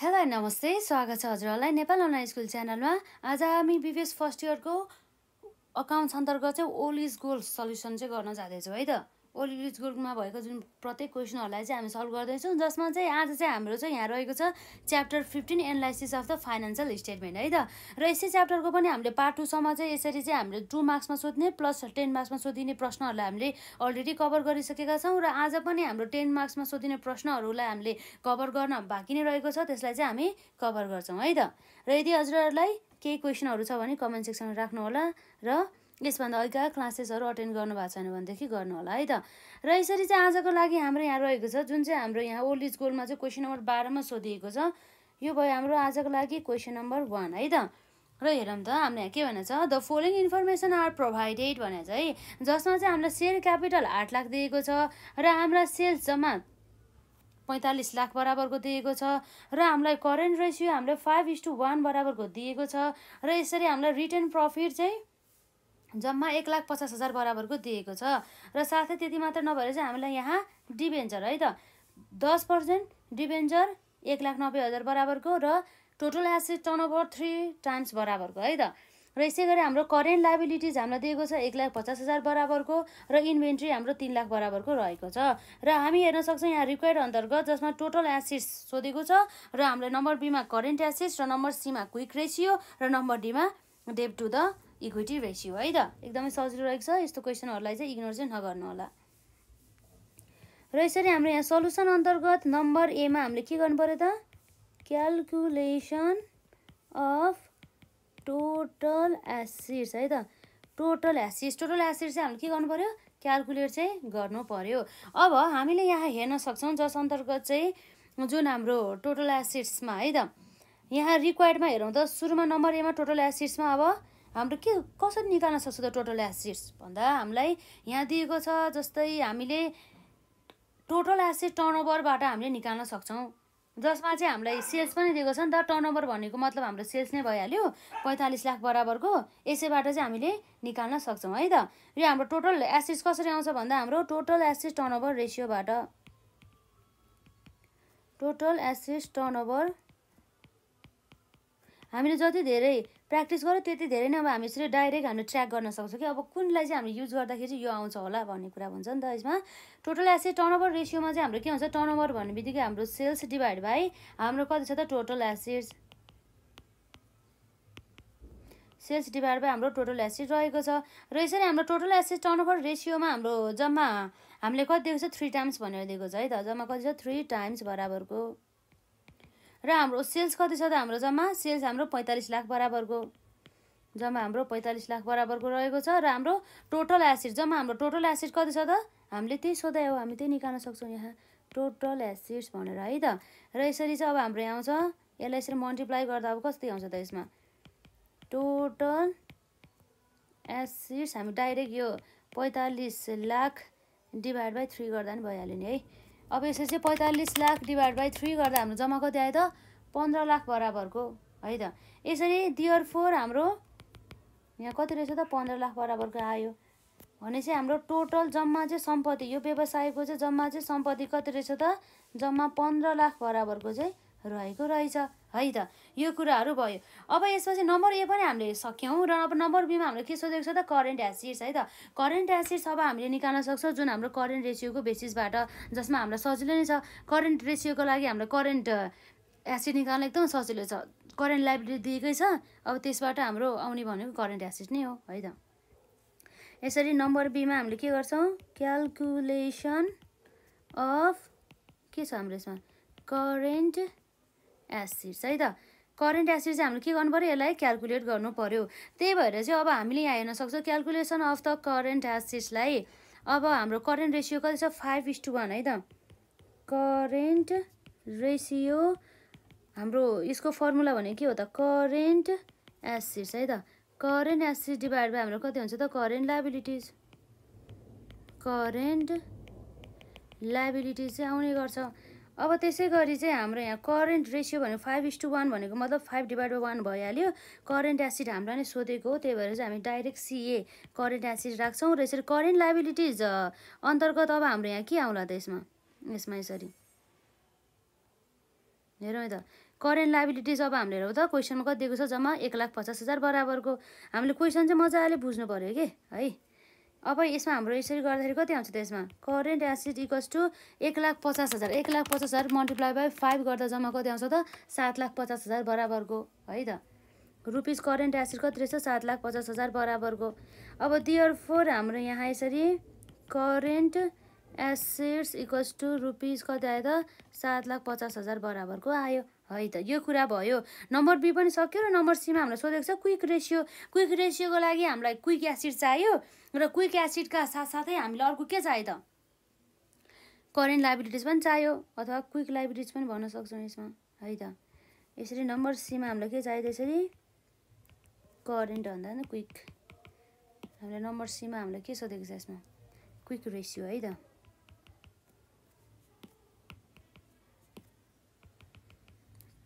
hello नमस्ते स्वागत छ हजुरहरूलाई नेपाल अनलाइन स्कुल च्यानलमा आज हामी बिबिएस फर्स्ट इयरको अकाउन्ट्स अन्तर्गत चाहिँ ओल्ड इज गोल सल्युसन चाहिँ गर्न जाँदैछौँ है त ओलिभिज ग्रुपमा भएको जुन प्रत्येक क्वेसनहरूलाई चाहिँ हामी सल्भ गर्दैछौँ जसमा चाहिँ आज चाहिँ हाम्रो चाहिँ यहाँ रहेको छ chapter fifteen analysis of the financial statement है त र यसै च्याप्टरको पनि हामीले पार्ट टूसम्म चाहिँ यसरी चाहिँ हामीले टू मार्क्समा सोध्ने प्लस टेन मार्क्समा सोधिने प्रश्नहरूलाई हामीले अलरेडी कभर गरिसकेका छौँ र आज पनि हाम्रो टेन मार्क्समा सोधिने प्रश्नहरूलाई हामीले कभर गर्न बाँकी नै रहेको छ त्यसलाई चाहिँ हामी कभर गर्छौँ है त र यदि हजुरहरूलाई केही क्वेसनहरू छ भने कमेन्ट सेक्सनमा राख्नुहोला र यसभन्दा अघिका क्लासेसहरू अटेन्ड गर्नुभएको छैन भनेदेखि गर्नु होला है त र यसरी चाहिँ आजको लागि हाम्रो यहाँ रहेको छ जुन चाहिँ हाम्रो यहाँ ओल्ड इज गोल्डमा चाहिँ क्वेसन नम्बर बाह्रमा सोधिएको छ यो भयो हाम्रो आजको लागि क्वेसन नम्बर वान है त र हेरौँ त हामीलाई के भनेको छ the following information are provided भनेर है जसमा चाहिँ हामीलाई सेयर क्यापिटल आठ लाख दिएको छ र हाम्रा सेल्स जम्मा पैँतालिस लाख बराबरको दिएको छ र हामीलाई करेन्ट रेसियो हामीलाई फाइभ इस टू वान बराबरको दिएको छ र यसरी हामीलाई रिटर्न प्रफिट चाहिँ जम्मा एक लाख पचास हजार बराबरको दिएको छ र साथै त्यति मात्र नभएर चाहिँ हामीलाई यहाँ डिभेन्चर है त दस पर्सेन्ट डिभेन्चर एक लाख नब्बे हजार बराबरको र total asset over three times बराबरको है त र यसै गरी हाम्रो करेन्ट लाइबिलिटिज हामीलाई दिएको छ एक लाख पचास हजार बराबरको र इन्भेन्ट्री हाम्रो तिन लाख बराबरको रहेको छ र हामी हेर्न सक्छौँ यहाँ रिक्वायर्ड अन्तर्गत जसमा टोटल एसिड्स सोधेको छ र हामीलाई नम्बर बीमा करेन्ट एसिड्स र नम्बर सीमा क्विक रेसियो र नम्बर डीमा debt to the equity ratio है त एकदमै सजिलो रहेको छ यस्तो क्वेसनहरूलाई चाहिँ इग्नोर चाहिँ नगर्नु होला र यसरी हाम्रो यहाँ सल्युसन अन्तर्गत नम्बर एमा हामीले के गर्नु पऱ्यो त क्यालकुलेसन अफ टोटल एसिड्स है त टोटल एसिड्स टोटल एसिड्स चाहिँ हामीले के गर्नु पऱ्यो क्यालकुलेट चाहिँ गर्नु पऱ्यो अब हामीले यहाँ हेर्न सक्छौँ जस अन्तर्गत चाहिँ जुन हाम्रो टोटल एसिड्समा है त यहाँ रिक्वायर्डमा हेरौँ त सुरुमा नम्बर एमा टोटल एसिड्समा अब हाम्रो के कसरी निकाल्न सक्छ त टोटल एसिड्स भन्दा हामीलाई यहाँ दिएको छ जस्तै हामीले टोटल एसिड टर्नओभरबाट हामीले निकाल्न सक्छौँ जसमा चाहिँ हामीलाई सेल्स पनि दिएको छ नि त टर्नओभर भनेको मतलब हाम्रो सेल्स नै भइहाल्यो पैँतालिस लाख बराबरको यसैबाट चाहिँ हामीले निकाल्न सक्छौँ है त यो हाम्रो टोटल एसिड कसरी आउँछ भन्दा हाम्रो टोटल एसिड टर्नओभर रेसियोबाट टोटल एसिड टर्नओभर हामीले जति धेरै प्र्याक्टिस गर त्यति धेरै नै अब हामी यसरी डाइरेक्ट हामीले ट्र्याक गर्न सक्छौँ कि अब कुनलाई चाहिँ हामीले युज गर्दाखेरि चाहिँ यो आउँछ होला भन्ने कुरा हुन्छ नि त यसमा टोटल एसेट टर्नओभर रेसियोमा चाहिँ हाम्रो के हुन्छ टर्नओभर भन्ने बित्तिकै हाम्रो सेल्स डिभाइड बाई हाम्रो कति छ त total assets sales divide by हाम्रो टोटल एसेट रहेको छ र यसरी हाम्रो टोटल एसेट टर्नओभर रेसियोमा हाम्रो जम्मा हामीले कति दिएको छ थ्री टाइम्स भनेर दिएको छ है त जम्मा कति छ थ्री टाइम्स बराबरको र हाम्रो सेल्स कति छ त हाम्रो जम्मा सेल्स हाम्रो पैँतालिस लाख बराबरको जम्मा हाम्रो पैँतालिस लाख बराबरको रहेको छ र हाम्रो टोटल एसिड जम्मा हाम्रो टोटल एसिड कति छ त हामीले त्यही सोधायो हामी त्यही निकाल्न सक्छौँ यहाँ टोटल एसिड्स भनेर है त र यसरी चाहिँ अब हाम्रो यहाँ आउँछ यसलाई यसरी मल्टिप्लाई गर्दा अब कस्तो आउँछ त यसमा टोटल एसिड्स हामी डाइरेक्ट यो पैँतालिस लाख डिभाइड बाई थ्री गर्दा नि भइहाल्यो नि है अब यसरी चाहिँ पैँतालिस लाख डिभाइड बाई थ्री गर्दा हाम्रो जम्मा कति आयो त पन्ध्र लाख बराबरको है त यसरी दियर फोर हाम्रो यहाँ कति रहेछ त पन्ध्र लाख बराबरको आयो भने चाहिँ हाम्रो टोटल जम्मा चाहिँ सम्पत्ति यो व्यवसायको चाहिँ जम्मा चाहिँ सम्पत्ति कति रहेछ त जम्मा पन्ध्र लाख बराबरको चाहिँ रहेको रहेछ है त यो कुराहरू भयो अब यसपछि नम्बर ए पनि हामीले सक्यौँ र अब नम्बर बीमा हामीले के सोधेको छ त करेन्ट एसिड्स है त करेन्ट एसिड्स अब हामीले निकाल्न सक्छौँ जुन हाम्रो करेन्ट रेसियोको बेसिसबाट जसमा हामीलाई सजिलो नै छ करेन्ट रेसियोको लागि हाम्रो करेन्ट एसिड निकाल्न एकदम सजिलो छ करेन्ट लाइब्रेरी दिएकै छ अब त्यसबाट हाम्रो आउने भनेको करेन्ट एसिड नै हो है त यसरी नम्बर बीमा हामीले के गर्छौँ क्यालकुलेसन अफ के छ हाम्रो यसमा करेन्ट एसिड्स है त करेन्ट एसिड चाहिँ हामीले के गर्नु पऱ्यो यसलाई क्यालकुलेट गर्नु पऱ्यो त्यही भएर चाहिँ अब हामीले यहाँ हेर्न सक्छौँ क्यालकुलेसन अफ द करेन्ट एसिड्सलाई अब हाम्रो करेन्ट रेसियो कति छ फाइभ इस टू वान है त करेन्ट रेसियो हाम्रो यसको फर्मुला भनेको के हो त करेन्ट एसिड्स है त करेन्ट एसिड डिभाइड बाई हाम्रो कति हुन्छ त करेन्ट लाइबिलिटिज करेन्ट लाइबिलिटिज चाहिँ आउने गर्छ अब त्यसै गरी चाहिँ हाम्रो यहाँ करेन्ट रेसियो भनेको फाइभ इस टू वान भनेको मतलब फाइभ डिभाइड बाई वान भइहाल्यो करेन्ट एसिड हामीलाई नै सोधेको हो त्यही भएर चाहिँ हामी डाइरेक्ट सिए करेन्ट एसिड राख्छौँ र यसरी करेन्ट लाइबिलिटिज अन्तर्गत अब हाम्रो यहाँ के आउँला त यसमा यसमा यसरी हेरौँ है त करेन्ट लाइबिलिटिज अब हामीले हेरौँ त क्वेसनमा कति दिएको छ जम्मा एक लाख पचास हजार बराबरको हामीले क्वेसन चाहिँ मजाले बुझ्नु पऱ्यो कि है अब यसमा हाम्रो यसरी गर्दाखेरि कति आउँछ त यसमा करेन्ट एसिड इक्वल्स टु एक लाख पचास हजार एक लाख पचास हजार मल्टिप्लाई बाई फाइभ गर्दा जम्मा कति आउँछ त सात लाख पचास हजार बराबरको है त रुपिज करेन्ट एसिड कति रहेछ सात लाख पचास हजार बराबरको अब दियर फोर हाम्रो यहाँ यसरी current assets equals to rupees कति आयो त सात लाख पचास हजार बराबरको आयो है त यो कुरा भयो नम्बर बी पनि सक्यो र नम्बर सीमा हामीलाई सोधेको छ क्विक रेसियो क्विक रेसियोको लागि हामीलाई क्विक एसिड चाहियो र क्विक एसिडका साथसाथै हामीलाई अर्को के चाहियो त करेन्ट लाइब्रेटिज पनि चाहियो अथवा क्विक लाइब्रेटिज पनि भन्न सक्छौँ यसमा है त यसरी नम्बर सीमा हामीलाई के चाहियो यसरी करेन्ट भन्दा क्विक हामीलाई नम्बर सीमा हामीलाई के सोधेको छ यसमा क्विक रेसियो है त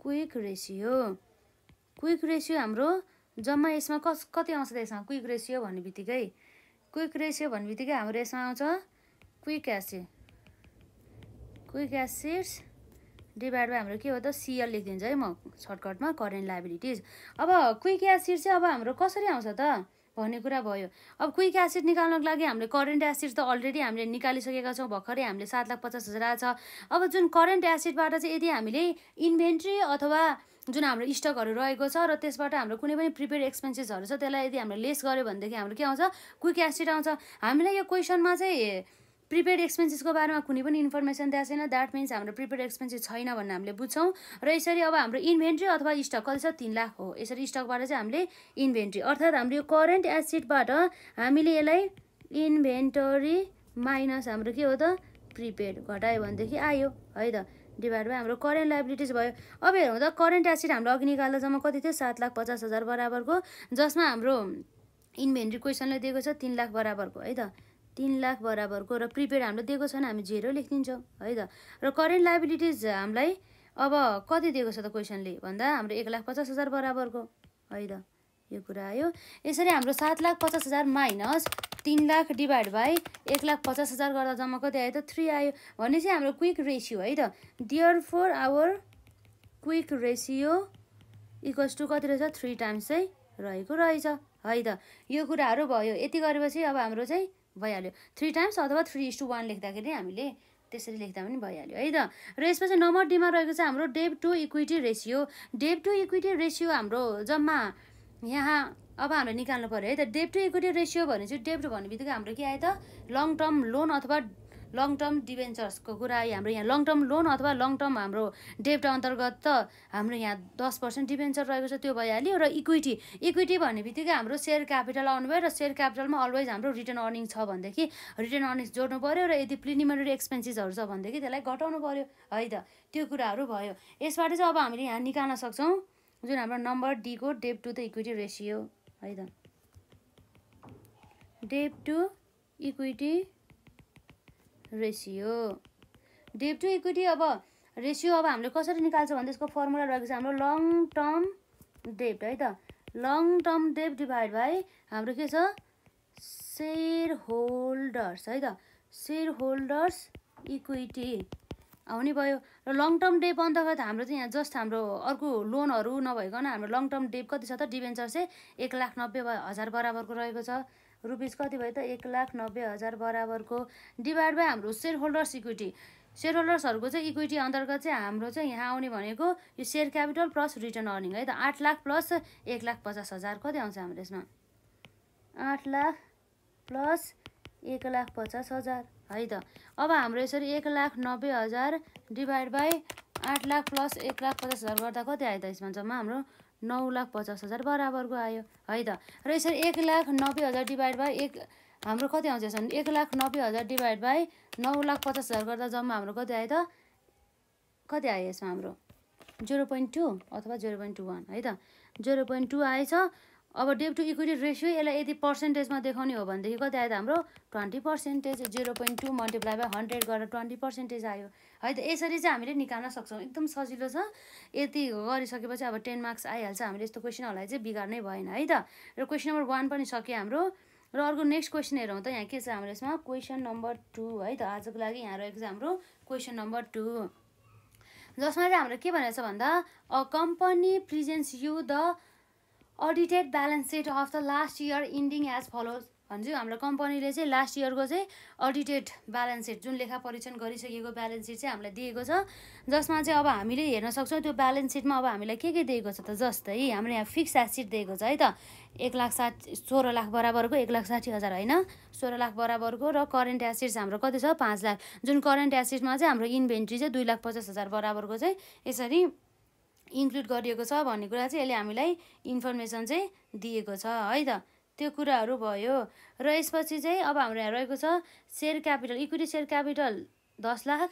क्विक रेसियो क्विक रेसियो हाम्रो जम्मा यसमा कस कति आउँछ त यसमा क्विक रेसियो भन्ने बित्तिकै क्विक रेसियो भन्ने बित्तिकै हाम्रो यसमा आउँछ quick asset quick assets divide by हाम्रो के हो त सिएल लेखिदिन्छु है म सर्टकटमा करेन्ट लाइबिलिटिज अब क्विक एसिड चाहिँ अब हाम्रो कसरी आउँछ त भन्ने कुरा भयो अब क्विक एसिड निकाल्नको लागि हामीले करेन्ट एसिड त अलरेडी हामीले निकालिसकेका छौँ भर्खरै हामीले सात लाख पचास हजार आएको छ अब जुन करेन्ट एसिडबाट चाहिँ यदि हामीले इन्भेन्ट्री अथवा जुन हाम्रो स्टकहरू रहेको छ र त्यसबाट हाम्रो कुनै पनि प्रिपेयर एक्सपेन्सेसहरू छ त्यसलाई यदि हामीले लेस गऱ्यो भनेदेखि हाम्रो के आउँछ क्विक एसिड आउँछ हामीलाई यो क्वेसनमा चाहिँ प्रिपेड एक्सपेन्सेसको बारेमा कुनै पनि इन्फर्मेसन दिएको छैन द्याट मिन्स हाम्रो प्रिपेड एक्सपेन्सेस छैन भन्ने हामीले बुझ्छौँ र यसरी अब हाम्रो इन्भेन्ट्री अथवा स्टक कति छ तिन लाख हो यसरी स्टकबाट चाहिँ हामीले इन्भेन्ट्री अर्थात् हाम्रो यो करेन्ट एसिडबाट हामीले यसलाई इन्भेन्टरी माइनस हाम्रो के हो त प्रिपेड घटायो भनेदेखि आयो है त डिभाइड बाई हाम्रो करेन्ट लाइबिलिटिज भयो अब हेरौँ त करेन्ट एसिड हाम्रो अघि निकाल्दा जम्मा कति थियो सात लाख पचास हजार बराबरको जसमा हाम्रो इन्भेन्ट्री क्वेसनले दिएको छ तिन लाख बराबरको है त तिन लाख बराबरको र प्रिपेड हामीले दिएको छैन हामी जेरो लेखिदिन्छौँ है त र करेन्ट लाइबिलिटिज हामीलाई अब कति दिएको छ त क्वेसनले भन्दा हाम्रो एक लाख पचास हजार बराबरको है त यो कुरा आयो यसरी हाम्रो सात लाख पचास हजार माइनस तिन लाख डिभाइड बाई एक लाख पचास हजार गर्दा जम्मा कति आयो त थ्री आयो भने चाहिँ हाम्रो क्विक रेसियो है त dear for our quick ratio equals to कति रहेछ थ्री टाइम्स चाहिँ रहेको रहेछ है त यो कुराहरू भयो यति गरेपछि अब हाम्रो चाहिँ भइहाल्यो थ्री टाइम्स अथवा थ्री इस टू वान लेख्दाखेरि हामीले त्यसरी लेख्दा पनि भइहाल्यो है त र यसपछि नम्बर डीमा रहेको छ हाम्रो debt to equity ratio debt to equity ratio हाम्रो जम्मा यहाँ अब हामीले निकाल्नु पऱ्यो है त डेप टु इक्विटी रेसियो भने चाहिँ डेप्ट भन्ने बित्तिकै हाम्रो के आयो त लङ टर्म लोन अथवा लङ टर्म डिभेन्चर्सको कुरा हाम्रो यहाँ लङ टर्म लोन अथवा लङ टर्म हाम्रो डेप्ट अन्तर्गत त हाम्रो यहाँ दस पर्सेन्ट डिभेन्चर रहेको छ त्यो भइहाल्यो र इक्विटी इक्विटी भन्ने बित्तिकै हाम्रो सेयर क्यापिटल आउनुभयो र सेयर क्यापिटलमा अलवेज हाम्रो रिटर्न अर्निङ छ भनेदेखि रिटर्न अर्निङ्स जोड्नु पऱ्यो र यदि प्रिलिमिनरी एक्सपेन्सेसहरू छ भनेदेखि त्यसलाई घटाउनु पऱ्यो है त त्यो कुराहरू भयो यसबाट चाहिँ अब हामीले यहाँ निकाल्न सक्छौँ जुन हाम्रो नम्बर डीको डेप टु द इक्विटी रेसियो है त debt to equity ratio debt to equity अब रेसियो अब हामीले कसरी निकाल्छ भने त्यसको फर्मुला रहेको छ हाम्रो लङ टर्म डेप्ट है त long term debt divide by हाम्रो के छ सेयर होल्डर्स है त सेयर होल्डर्स इक्विटी आउने भयो र लङ टर्म डेप अन्तर्गत हाम्रो चाहिँ यहाँ जस्ट हाम्रो अर्को लोनहरू नभइकन हाम्रो लङ टर्म डेप कति छ त डिभेन्चर चाहिँ एक लाख नब्बे हजार बराबरको रहेको छ रुपिस कति भयो त एक लाख नब्बे हजार बराबरको डिभाइड बाई हाम्रो सेयर होल्डर्स इक्विटी सेयर होल्डर्सहरूको चाहिँ इक्विटी अन्तर्गत चाहिँ हाम्रो चाहिँ यहाँ आउने भनेको यो share capital plus return earning है त आठ लाख प्लस एक लाख पचास हजार कति आउँछ हाम्रो यसमा आठ लाख प्लस एक लाख पचास हजार है त अब हाम्रो यसरी एक लाख नब्बे हजार डिभाइड बाई आठ लाख प्लस एक लाख पचास हजार गर्दा कति आयो त यसमा जम्मा हाम्रो नौ लाख पचास हजार बराबरको आयो है त र यसरी एक लाख नब्बे हजार डिभाइड बाई एक हाम्रो कति आउँछ यसमा एक लाख नब्बे हजार डिभाइड बाई नौ लाख पचास हजार गर्दा जम्मा हाम्रो कति आयो त कति आयो यसमा हाम्रो जिरो पोइन्ट टू अथवा जिरो पोइन्ट टू वान है त जिरो पोइन्ट टू आएछ अब डेप टु इक्विटी रेसियो यसलाई यदि पर्सेन्टेजमा देखाउने हो भनेदेखि कति आयो त हाम्रो twenty percentage zero point two multiply by hundred गरेर ट्वेन्टी पर्सेन्टेज आयो है त यसरी चाहिँ हामीले निकाल्न सक्छौँ एकदम सजिलो छ यति गरिसकेपछि अब टेन मार्क्स आइहाल्छ हामीले यस्तो क्वेसनहरूलाई चाहिँ बिगार्नै भएन है त र क्वेसन नम्बर वान पनि सक्यो हाम्रो र अर्को नेक्स्ट क्वेसन हेरौँ त यहाँ के छ हाम्रो यसमा क्वेसन नम्बर टू है त आजको लागि यहाँ रहेको छ हाम्रो क्वेसन नम्बर टू जसमा चाहिँ हाम्रो के भनेको छ भन्दा a company presents you the audited balance sheet of the last year ending as follows भन्छु हाम्रो कम्पनीले चाहिँ लास्ट इयरको चाहिँ अडिटेड ब्यालेन्स सिट जुन लेखा परीक्षण गरिसकेको ब्यालेन्स सिट चाहिँ हामीलाई दिएको छ जसमा चाहिँ अब हामीले हेर्न सक्छौँ त्यो ब्यालेन्स सिटमा अब हामीलाई के के दिएको छ त जस्तै हामीले यहाँ फिक्स एसिड दिएको छ है त एक लाख साठी सोह्र लाख बराबरको एक लाख साठी हजार होइन सोह्र लाख बराबरको र करेन्ट एसिड्स हाम्रो कति छ पाँच लाख जुन करेन्ट एसिडमा चाहिँ हाम्रो इन्भेन्ट्री चाहिँ दुई लाख पचास हजार बराबरको चाहिँ यसरी इन्क्लुड गरिएको छ भन्ने कुरा चाहिँ यसले हामीलाई इन्फर्मेसन चाहिँ दिएको छ है त त्यो कुराहरू भयो र यसपछि चाहिँ अब हाम्रो यहाँ रहेको छ share capital equity share capital दस लाख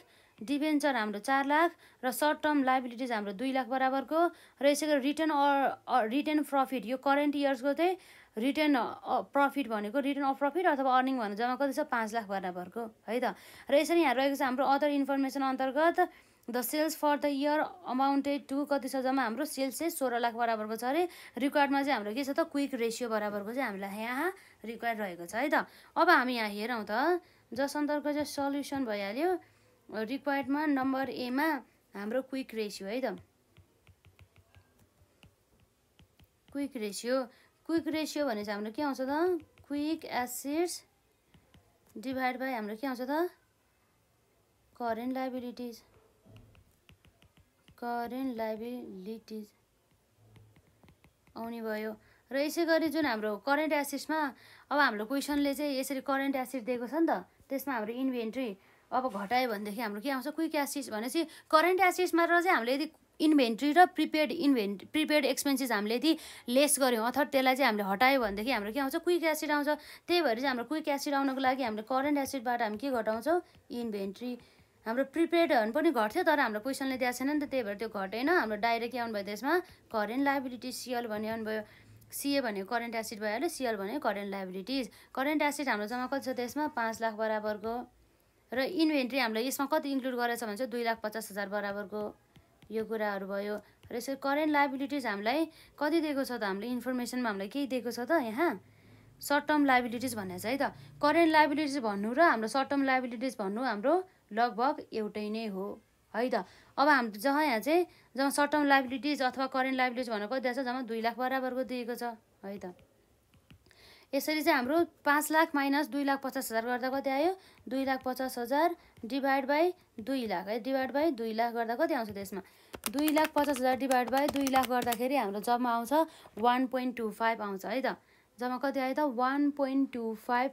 डिभेन्चर हाम्रो चार लाख र सर्ट टर्म लाइबिलिटिज हाम्रो दुई लाख बराबरको र यसै गरी रिटर्न अर रिटर्न प्रफिट यो करेन्ट इयर्सको चाहिँ रिटर्न प्रफिट भनेको रिटर्न अफ प्रफिट अथवा अर्निङ भनेर जम्मा कति छ पाँच लाख बराबरको है त र यसरी यहाँ रहेको छ हाम्रो अदर इन्फर्मेसन अन्तर्गत the sales for the year amounted to कति छ जम्मा हाम्रो सेल्स चाहिँ सोह्र लाख बराबरको छ अरे रिक्वायर्डमा चाहिँ हाम्रो के छ त क्विक रेसियो बराबरको चाहिँ हामीलाई यहाँ रिक्वायर्ड रहेको छ है त अब हामी यहाँ हेरौँ त जस अन्तर्गत चाहिँ सल्युसन भइहाल्यो रिक्वायर्डमा नम्बर एमा हाम्रो क्विक रेसियो है त क्विक रेसियो क्विक रेसियो भने चाहिँ हाम्रो के आउँछ त क्विक एसिड्स डिभाइड बाई हाम्रो के आउँछ त करेन्ट लाइबिलिटिज करेन्ट लाइबिलिटिज आउने भयो र यसै गरी जुन हाम्रो करेन्ट एसिड्समा अब हाम्रो क्वेसनले चाहिँ यसरी करेन्ट एसिड दिएको छ नि त त्यसमा हाम्रो इन्भेन्ट्री अब घटायो भनेदेखि हाम्रो के आउँछ क्विक एसिड्स भनेपछि करेन्ट एसिड्समा र चाहिँ हामीले यदि इन्भेन्ट्री र प्रिपेड इन्भेन्ट प्रिपेड एक्सपेन्सेस हामीले यदि लेस गऱ्यौँ अथवा त्यसलाई चाहिँ हामीले हटायो भनेदेखि हाम्रो के आउँछ क्विक एसिड आउँछ त्यही भएर चाहिँ हाम्रो क्विक एसिड आउनको लागि हामीले करेन्ट एसिडबाट हामी के घटाउँछौँ इन्भेन्ट्री हाम्रो प्रिपेड पनि घट्थ्यो तर हाम्रो क्वेसनले दिएको छैन नि त त्यही भएर त्यो घटेन हाम्रो डाइरेक्ट के आउनुभयो त्यसमा करेन्ट लाइबिलिटी सिएल भन्ने आउनुभयो सिए भनेको करेन्ट एसिड भइहाल्यो सिएल भनेको करेन्ट लाइबिलिटिज करेन्ट एसिड हाम्रो जम्मा कति छ त्यसमा पाँच लाख बराबरको र इन्भेन्ट्री हामीले यसमा कति इन्क्लुड गरेछ भने चाहिँ दुई लाख पचास हजार बराबरको यो कुराहरू भयो र यसरी करेन्ट लाइबिलिटिज हामीलाई कति दिएको छ त हामीले इन्फर्मेसनमा हामीलाई केही दिएको छ त यहाँ सर्ट टर्म लाइबिलिटिज भन्ने छ है त करेन्ट लाइबिलिटिज भन्नु र हाम्रो सर्ट टर्म लाइबिलिटिज भन्नु हाम्रो लगभग एउटै नै हो है त अब हाम्रो जहाँ यहाँ चाहिँ जब सर्ट टर्म लाइबिलिटिज अथवा करेन्ट लाइबिलिटिज भनेको कति दिएको छ जम्मा दुई लाख बराबरको दिएको छ है त यसरी चाहिँ हाम्रो पाँच लाख माइनस दुई लाख पचास हजार गर्दा कति आयो दुई लाख पचास हजार डिभाइड बाई दुई लाख है डिभाइड बाई दुई लाख गर्दा कति आउँछ त्यसमा दुई लाख पचास हजार डिभाइड बाई दुई लाख गर्दाखेरि हाम्रो जम्मा आउँछ वान पोइन्ट टू फाइभ आउँछ है त जम्मा कति आयो त वान पोइन्ट टू फाइभ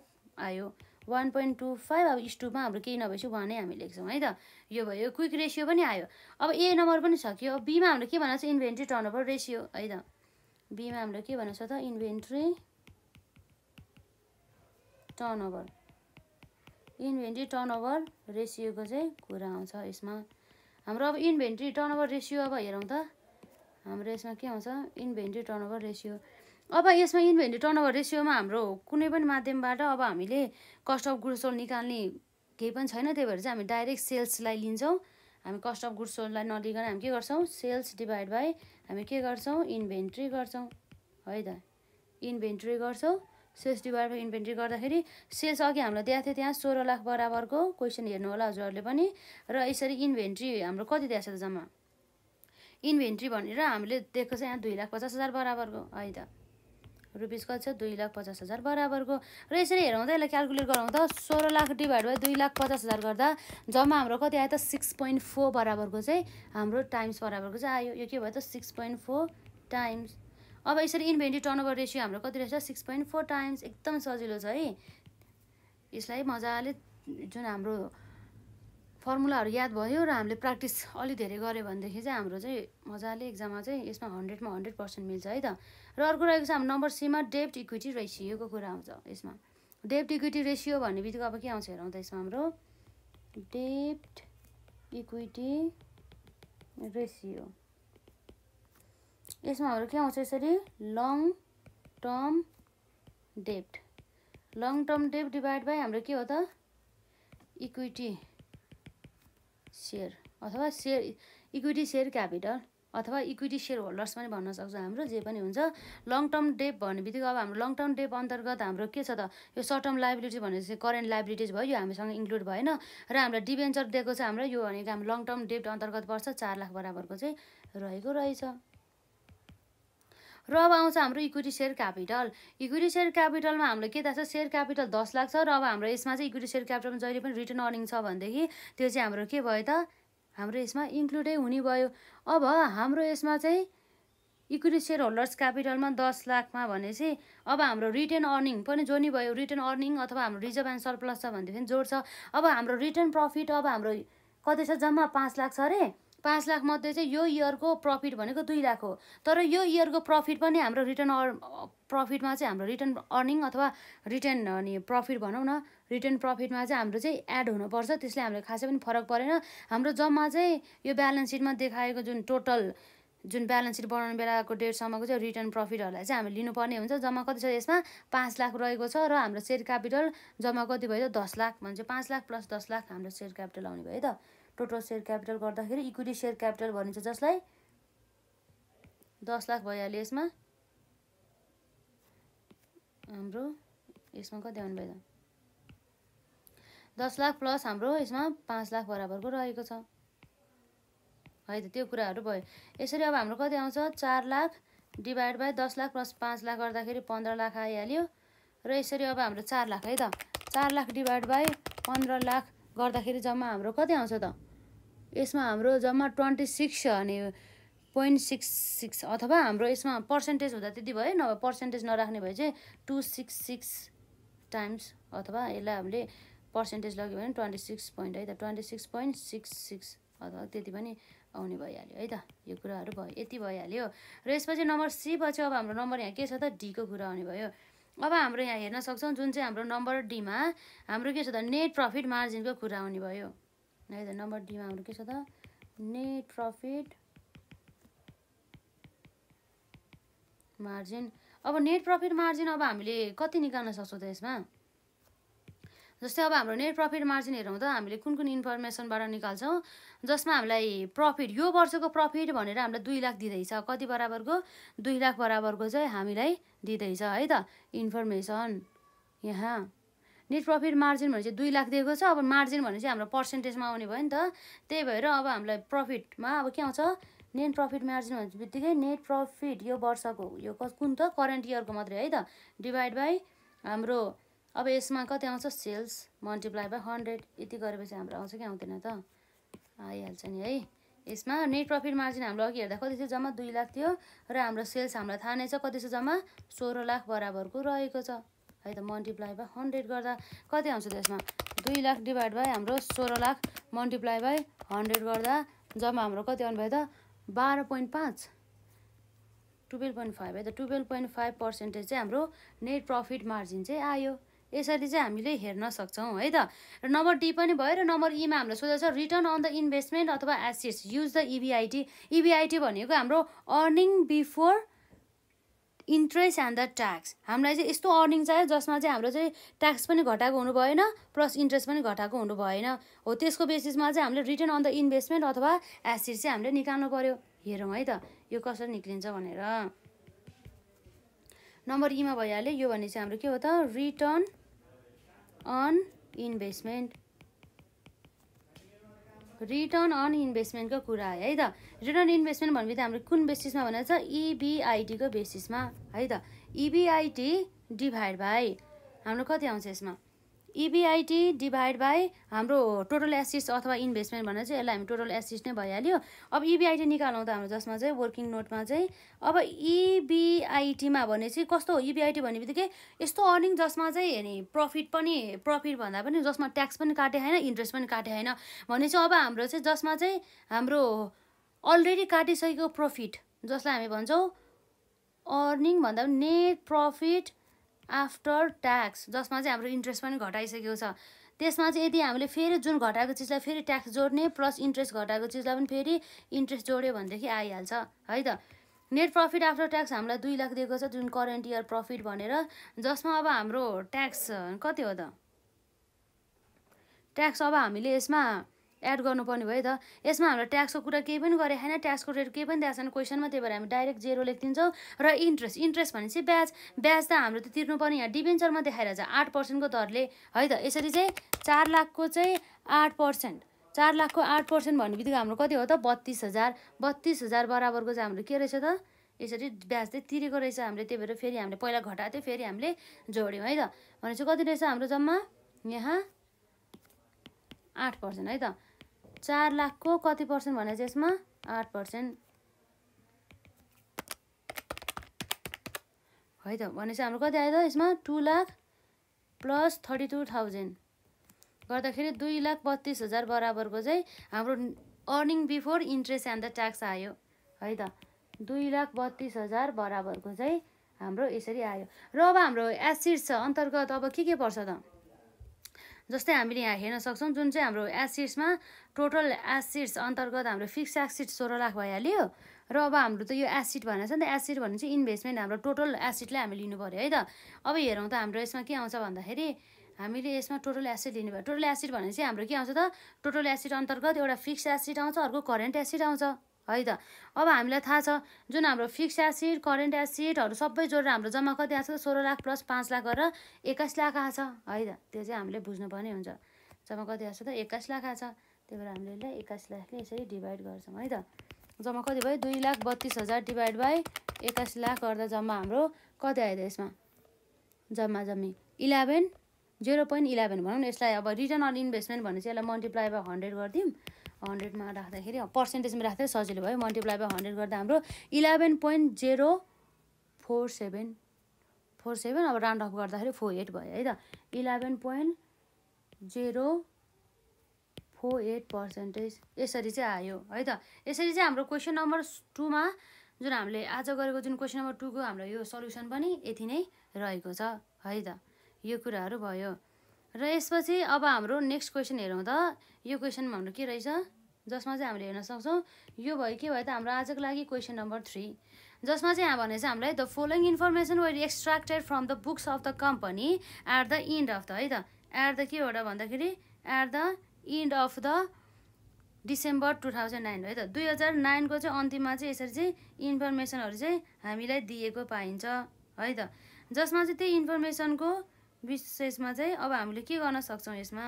आयो वान पोइन्ट टू फाइभ अब इस्टुमा हाम्रो केही नभएपछि वानै हामी लेख्छौँ है त यो भयो क्विक रेसियो पनि आयो अब ए नम्बर पनि सक्यो अब बीमा हाम्रो के भनेको छ इन्भेन्ट्री टर्न ओभर रेसियो है त बीमा हाम्रो के भनेको छ त inventory turn over inventory turn over रेसियोको चाहिँ कुरा आउँछ यसमा हाम्रो अब इन्भेन्ट्री टर्न ओभर रेसियो अब हेरौँ त हाम्रो यसमा के आउँछ इन्भेन्ट्री टर्न ओभर रेसियो अब यसमा इन्भेन्ट्री टर्नओभर रेसियोमा हाम्रो कुनै पनि माध्यमबाट अब हामीले कस्ट अफ गुड्स सोल निकाल्ने केही पनि छैन त्यही भएर चाहिँ हामी डाइरेक्ट सेल्सलाई लिन्छौँ हामी कस्ट अफ गुड्स सोललाई नलिकन हामी के गर्छौँ सेल्स डिभाइड बाई हामी के गर्छौँ इन्भेन्ट्री गर्छौँ है त इन्भेन्ट्री गर्छौँ सेल्स डिभाइड बाई इन्भेन्ट्री गर्दाखेरि सेल्स अघि हामीलाई दिएको थियो त्यहाँ सोह्र लाख बराबरको क्वेसन हेर्नु होला हजुरहरूले पनि र यसरी इन्भेन्ट्री हाम्रो कति दिएको छ त जम्मा इन्भेन्ट्री भनेर हामीले दिएको छ यहाँ दुई लाख पचास हजार बराबरको है त रुपिस कति छ दुई लाख पचास हजार बराबरको र यसरी हेरौँ त यसलाई क्यालकुलेट त सोह्र लाख डिभाइड बाई दुई लाख पचास हजार गर्दा जम्मा हाम्रो कति आयो त सिक्स पोइन्ट फोर बराबरको चाहिँ हाम्रो टाइम्स बराबरको चाहिँ आयो यो के भयो त सिक्स पोइन्ट फोर टाइम्स अब यसरी इन्भेन्ट्री टर्नओभर रेसियो हाम्रो कति रहेछ सिक्स पोइन्ट फोर टाइम्स एकदम सजिलो छ है यसलाई मजाले जुन हाम्रो फर्मुलाहरू याद भयो र हामीले प्र्याक्टिस अलि धेरै गऱ्यो भनेदेखि चाहिँ हाम्रो चाहिँ मजाले एक्जाममा चाहिँ यसमा हन्ड्रेडमा हन्ड्रेड पर्सेन्ट मिल्छ है त र अर्को रहेको छ हाम्रो नम्बर सीमा डेप्ट इक्विटी रेसियोको कुरा आउँछ यसमा डेप्ट इक्विटी रेसियो भन्ने बित्तिकै अब के आउँछ हेरौँ त यसमा हाम्रो डेप्ट इक्विटी रेसियो यसमा हाम्रो के आउँछ यसरी long term dept long term dept divide by हाम्रो के हो त इक्विटी सेयर अथवा सेयर इक्विटी सेयर क्यापिटल अथवा इक्विटी सेयर होल्डर्स पनि भन्न सक्छौँ हाम्रो जे पनि हुन्छ लङ टर्म डेप भन्ने बित्तिकै अब हाम्रो लङ टर्म डेप अन्तर्गत हाम्रो के छ त यो सर्ट टर्म लाइबिलिटी भनेपछि करेन्ट लाइबिलिटिज भयो यो हामीसँग इन्क्लुड भएन र हामीलाई डिभेन्चर दिएको चाहिँ हाम्रो यो भनेको हाम्रो लङ टर्म डेप अन्तर्गत पर्छ चार लाख बराबरको चाहिँ रहेको रहेछ र अब आउँछ हाम्रो equity share capital equity share क्यापिटलमा हाम्रो के थाहा छ सेयर क्यापिटल दस लाख छ र अब हाम्रो यसमा चाहिँ इक्विटी सेयर क्यापिटलमा जहिले पनि रिटर्न अर्निङ छ भनेदेखि त्यो चाहिँ हाम्रो के भयो त हाम्रो यसमा इन्क्लुडै हुने भयो अब हाम्रो यसमा चाहिँ इक्विटी सेयर होल्डर्स क्यापिटलमा दस लाखमा भनेपछि अब हाम्रो रिटर्न अर्निङ पनि जोड्ने भयो रिटर्न अर्निङ अथवा हाम्रो रिजर्भ एन्ड सरप्लस छ भनेदेखि जोड्छ अब हाम्रो रिटर्न प्रफिट अब हाम्रो कति छ जम्मा पाँच लाख छ अरे पाँच लाख मध्ये चाहिँ यो इयरको प्रफिट भनेको दुई लाख हो तर यो इयरको प्रफिट पनि हाम्रो रिटर्न अर् प्रफिटमा चाहिँ हाम्रो रिटर्न अर्निङ अथवा रिटर्न अनि प्रफिट भनौँ न रिटर्न प्रफिटमा चाहिँ हाम्रो चाहिँ एड हुनुपर्छ त्यसले हामीलाई खासै पनि फरक परेन हाम्रो जम्मा चाहिँ यो ब्यालेन्स सिटमा देखाएको जुन टोटल जुन ब्यालेन्स सिट बनाउने बेलाको डेटसम्मको चाहिँ रिटर्न प्रफिटहरूलाई चाहिँ हामीले लिनुपर्ने हुन्छ जम्मा कति छ यसमा पाँच लाख रहेको छ र हाम्रो सेयर क्यापिटल जम्मा कति भयो त दस लाख भन्छ पाँच लाख प्लस दस लाख हाम्रो सेयर क्यापिटल आउने भयो है त टोटल सेयर क्यापिटल गर्दाखेरि इक्विटी सेयर क्यापिटल भनिन्छ जसलाई दस लाख भइहाल्यो यसमा हाम्रो यसमा कति आउनु भयो दस लाख प्लस हाम्रो यसमा पाँच लाख बराबरको रहेको छ है त त्यो कुराहरू भयो यसरी अब हाम्रो कति आउँछ चार लाख डिभाइड बाई दस लाख प्लस पाँच लाख गर्दाखेरि पन्ध्र लाख आइहाल्यो र यसरी अब हाम्रो चार लाख है त चार लाख डिभाइड बाई पन्ध्र लाख गर्दाखेरि जम्मा हाम्रो कति आउँछ त यसमा हाम्रो जम्मा ट्वेन्टी सिक्स छ पोइन्ट सिक्स सिक्स अथवा हाम्रो यसमा पर्सेन्टेज हुँदा त्यति भयो नभए पर्सेन्टेज नराख्ने भए चाहिँ टु सिक्स सिक्स टाइम्स अथवा यसलाई हामीले पर्सेन्टेज लग्यो भने ट्वेन्टी सिक्स पोइन्ट है त twenty six point six six अथवा त्यति पनि आउने भइहाल्यो है त यो कुराहरू भयो यति भइहाल्यो र यसपछि नम्बर सी पछि अब हाम्रो नम्बर यहाँ के छ त डीको कुरा आउने भयो अब हाम्रो यहाँ हेर्न सक्छौँ जुन चाहिँ हाम्रो नम्बर डीमा हाम्रो के छ त नेट प्रफिट मार्जिनको कुरा आउने भयो है त नम्बर डीमा हाम्रो के छ त नेट प्रफिट मार्जिन अब नेट प्रफिट मार्जिन अब हामीले कति निकाल्न सक्छौँ त यसमा जस्तै अब हाम्रो नेट प्रफिट मार्जिन हेरौँ त हामीले कुन कुन इन्फर्मेसनबाट निकाल्छौँ जसमा हामीलाई प्रफिट यो वर्षको प्रफिट भनेर हामीलाई दुई लाख दिँदैछ कति बराबरको दुई लाख बराबरको चाहिँ हामीलाई दिँदैछ है त इन्फर्मेसन यहाँ नेट प्रफिट मार्जिन भने चाहिँ दुई लाख दिएको छ अब मार्जिन भने चाहिँ हाम्रो पर्सेन्टेजमा आउने भयो नि त त्यही भएर अब हामीलाई प्रफिटमा अब के आउँछ नेट प्रफिट मार्जिन भन्ने बित्तिकै नेट प्रफिट यो वर्षको यो कुन त करेन्ट इयरको मात्रै है त डिभाइड बाई हाम्रो अब यसमा कति आउँछ सेल्स मल्टिप्लाई बाई हन्ड्रेड यति गरेपछि हाम्रो आउँछ कि आउँदैन त आइहाल्छ नि है यसमा नेट प्रफिट मार्जिन हाम्रो अघि हेर्दा कति थियो जम्मा दुई लाख थियो र हाम्रो सेल्स हामीलाई थाहा नै छ कति छ जम्मा सोह्र लाख बराबरको रहेको छ है त मल्टिप्लाई बाई हन्ड्रेड गर्दा कति आउँछ त्यसमा दुई लाख डिभाइड बाई हाम्रो सोह्र लाख मल्टिप्लाई बाई हन्ड्रेड गर्दा जम्मा हाम्रो कति आउनु भयो त बाह्र पोइन्ट पाँच टुवेल्भ पोइन्ट फाइभ है त टुवेल्भ पोइन्ट फाइभ पर्सेन्टेज चाहिँ हाम्रो नेट प्रफिट मार्जिन चाहिँ आयो यसरी चाहिँ हामीले हेर्न सक्छौँ है त र नम्बर डी पनि भयो र नम्बर ईमा हामीले सोधेको छ रिटर्न अन द इन्भेस्टमेन्ट अथवा assets use the EBIT EBIT भनेको हाम्रो earning before interest and the tax हामीलाई चाहिँ यस्तो अर्निङ चाहियो जसमा चाहिँ हाम्रो चाहिँ ट्याक्स पनि घटाएको हुनु भएन प्लस इन्ट्रेस्ट पनि घटाएको हुनु भएन हो त्यसको बेसिसमा चाहिँ हामीले रिटर्न अन द इन्भेस्टमेन्ट अथवा एसिड चाहिँ हामीले निकाल्नु पऱ्यो हेरौँ है त यो कसरी निक्लिन्छ भनेर नम्बर इमा e भइहाल्यो यो भने चाहिँ हाम्रो के हो त return on investment return on इन्भेस्टमेन्टको कुरा आयो है त रिटर्न इन्भेस्टमेन्ट भन्ने बित्तिकै हाम्रो कुन बेसिसमा भनेको छ इबिआइटीको e बेसिसमा है त इबिआइटी डिभाइड बाई हाम्रो कति आउँछ यसमा इबिआइटी डिभाइड बाई हाम्रो टोटल एसिस्ट अथवा इन्भेस्टमेन्ट भनेर चाहिँ यसलाई हामी टोटल एसिस्ट नै भइहाल्यो अब इबिआइटी e निकालौँ त हाम्रो जसमा चाहिँ वर्किङ नोटमा चाहिँ अब इबिआइटीमा e भने चाहिँ कस्तो हो इबिआइटी e भन्ने बित्तिकै यस्तो अर्निङ जसमा चाहिँ नि प्रफिट पनि प्रफिट भन्दा पनि जसमा ट्याक्स पनि काटे होइन इन्ट्रेस्ट पनि काटे होइन भने चाहिँ अब हाम्रो चाहिँ जसमा चाहिँ हाम्रो अलरेडी काटिसकेको प्रफिट जसलाई हामी भन्छौँ अर्निङ भन्दा पनि नेट प्रफिट आफ्टर ट्याक्स जसमा चाहिँ हाम्रो इन्ट्रेस्ट पनि घटाइसकेको छ त्यसमा चाहिँ यदि हामीले फेरि जुन घटाएको चिजलाई फेरि ट्याक्स जोड्ने प्लस इन्ट्रेस्ट घटाएको चिजलाई पनि फेरि इन्ट्रेस्ट जोड्यो भनेदेखि आइहाल्छ है त नेट प्रफिट आफ्टर ट्याक्स हामीलाई दुई लाख दिएको छ जुन करेन्ट इयर प्रफिट भनेर जसमा अब हाम्रो ट्याक्स कति हो त ट्याक्स अब हामीले यसमा एड गर्नुपर्ने भयो त यसमा हाम्रो ट्याक्सको कुरा केही पनि गरेको छैन ट्याक्सको रेट केही पनि दिएको छैन क्वेसनमा त्यही भएर हामी डाइरेक्ट जेरो लेखिदिन्छौँ र इन्ट्रेस्ट इन्ट्रेस्ट भनेपछि ब्याज ब्याज त हाम्रो त तिर्नुपर्ने यहाँ डिभेन्चरमा देखाइरहेछ आठ पर्सेन्टको दरले है त यसरी चाहिँ चार लाखको चाहिँ आठ पर्सेन्ट चार लाखको आठ पर्सेन्ट भन्ने बित्तिकै हाम्रो कति हो त बत्तिस हजार बत्तिस हजार बराबरको चाहिँ हाम्रो के रहेछ त यसरी ब्याज चाहिँ तिरेको रहेछ हामीले त्यही भएर फेरि हामीले पहिला घटाएको थियो फेरि हामीले जोड्यौँ है त भनेपछि कति रहेछ हाम्रो जम्मा यहाँ आठ पर्सेन्ट है त चार लाखको कति पर्सेन्ट भने चाहिँ यसमा आठ पर्सेन्ट है त भनेपछि हाम्रो कति आयो त यसमा two lakh plus thirty two thousand गर्दाखेरि दुई लाख बत्तिस हजार बराबरको चाहिँ हाम्रो earning before interest and the tax आयो है त दुई लाख बत्तिस हजार बराबरको चाहिँ हाम्रो यसरी आयो र अब हाम्रो एसिड छ अन्तर्गत अब के के पर्छ त जस्तै हामीले यहाँ हेर्न सक्छौँ जुन चाहिँ हाम्रो एसिड्समा टोटल एसिड्स अन्तर्गत हाम्रो फिक्स एसिड सोह्र लाख भइहाल्यो र अब हाम्रो त यो एसिड भनेर छ नि त एसिड भने चाहिँ इन्भेस्टमेन्ट हाम्रो टोटल एसिडलाई हामी लिनु पऱ्यो है त अब हेरौँ त हाम्रो यसमा के आउँछ भन्दाखेरि हामीले यसमा टोटल एसिड लिनुभयो टोटल एसिड भने चाहिँ हाम्रो के आउँछ त टोटल एसिड अन्तर्गत एउटा फिक्स एसिड आउँछ अर्को करेन्ट एसिड आउँछ है त अब हामीलाई थाहा छ जुन हाम्रो फिक्स एसिड करेन्ट एसिडहरू सबै जोडेर हाम्रो जम्मा कति आएको छ सोह्र लाख प्लस पाँच लाख गरेर एक्काइस लाख आएको छ है त त्यो चाहिँ हामीले बुझ्नुपर्ने हुन्छ जम्मा कति आएको छ त एक्काइस लाख आएको छ त्यही भएर हामीले यसलाई एक्काइस लाखले यसरी डिभाइड गर्छौँ है त जम्मा कति भयो दुई लाख बत्तिस हजार डिभाइड बाई एक्काइस लाख गर्दा जम्मा हाम्रो कति आयो त यसमा जम्मा जम्मी इलेभेन जिरो पोइन्ट इलेभेन भनौँ न यसलाई अब रिटर्न अन इन्भेस्टमेन्ट भने चाहिँ यसलाई मल्टिप्लाई बाई हन्ड्रेड गरिदिउँ हन्ड्रेडमा राख्दाखेरि पर्सेन्टेजमा राख्दै सजिलो भयो मल्टिप्लाई बाई हन्ड्रेड गर्दा हाम्रो eleven point zero four seven four seven अब राउन्ड अफ गर्दाखेरि फोर एट भयो है त eleven point zero four eight percentage यसरी चाहिँ आयो है त यसरी चाहिँ हाम्रो क्वेसन नम्बर टूमा जुन हामीले आज गरेको जुन क्वेसन नम्बर टूको हाम्रो यो सल्युसन पनि यति नै रहेको छ है त यो कुराहरू भयो र यसपछि अब हाम्रो नेक्स्ट क्वेसन हेरौँ त यो क्वेसनमा हाम्रो के रहेछ जसमा चाहिँ हामीले हेर्न सक्छौँ यो भयो के भयो त हाम्रो आजको लागि क्वेसन नम्बर थ्री जसमा चाहिँ यहाँ भने चाहिँ हामीलाई the following information were extracted from the books of the company at the end of the है त एट द के हो भन्दाखेरि at the end of the December two thousand nine है त दुई हजार नाइनको चाहिँ अन्तिममा चाहिँ यसरी चाहिँ इन्फर्मेसनहरू चाहिँ हामीलाई दिएको पाइन्छ है त जसमा चाहिँ त्यही इन्फर्मेसनको विशेषमा चाहिँ अब हामीले के गर्न सक्छौँ यसमा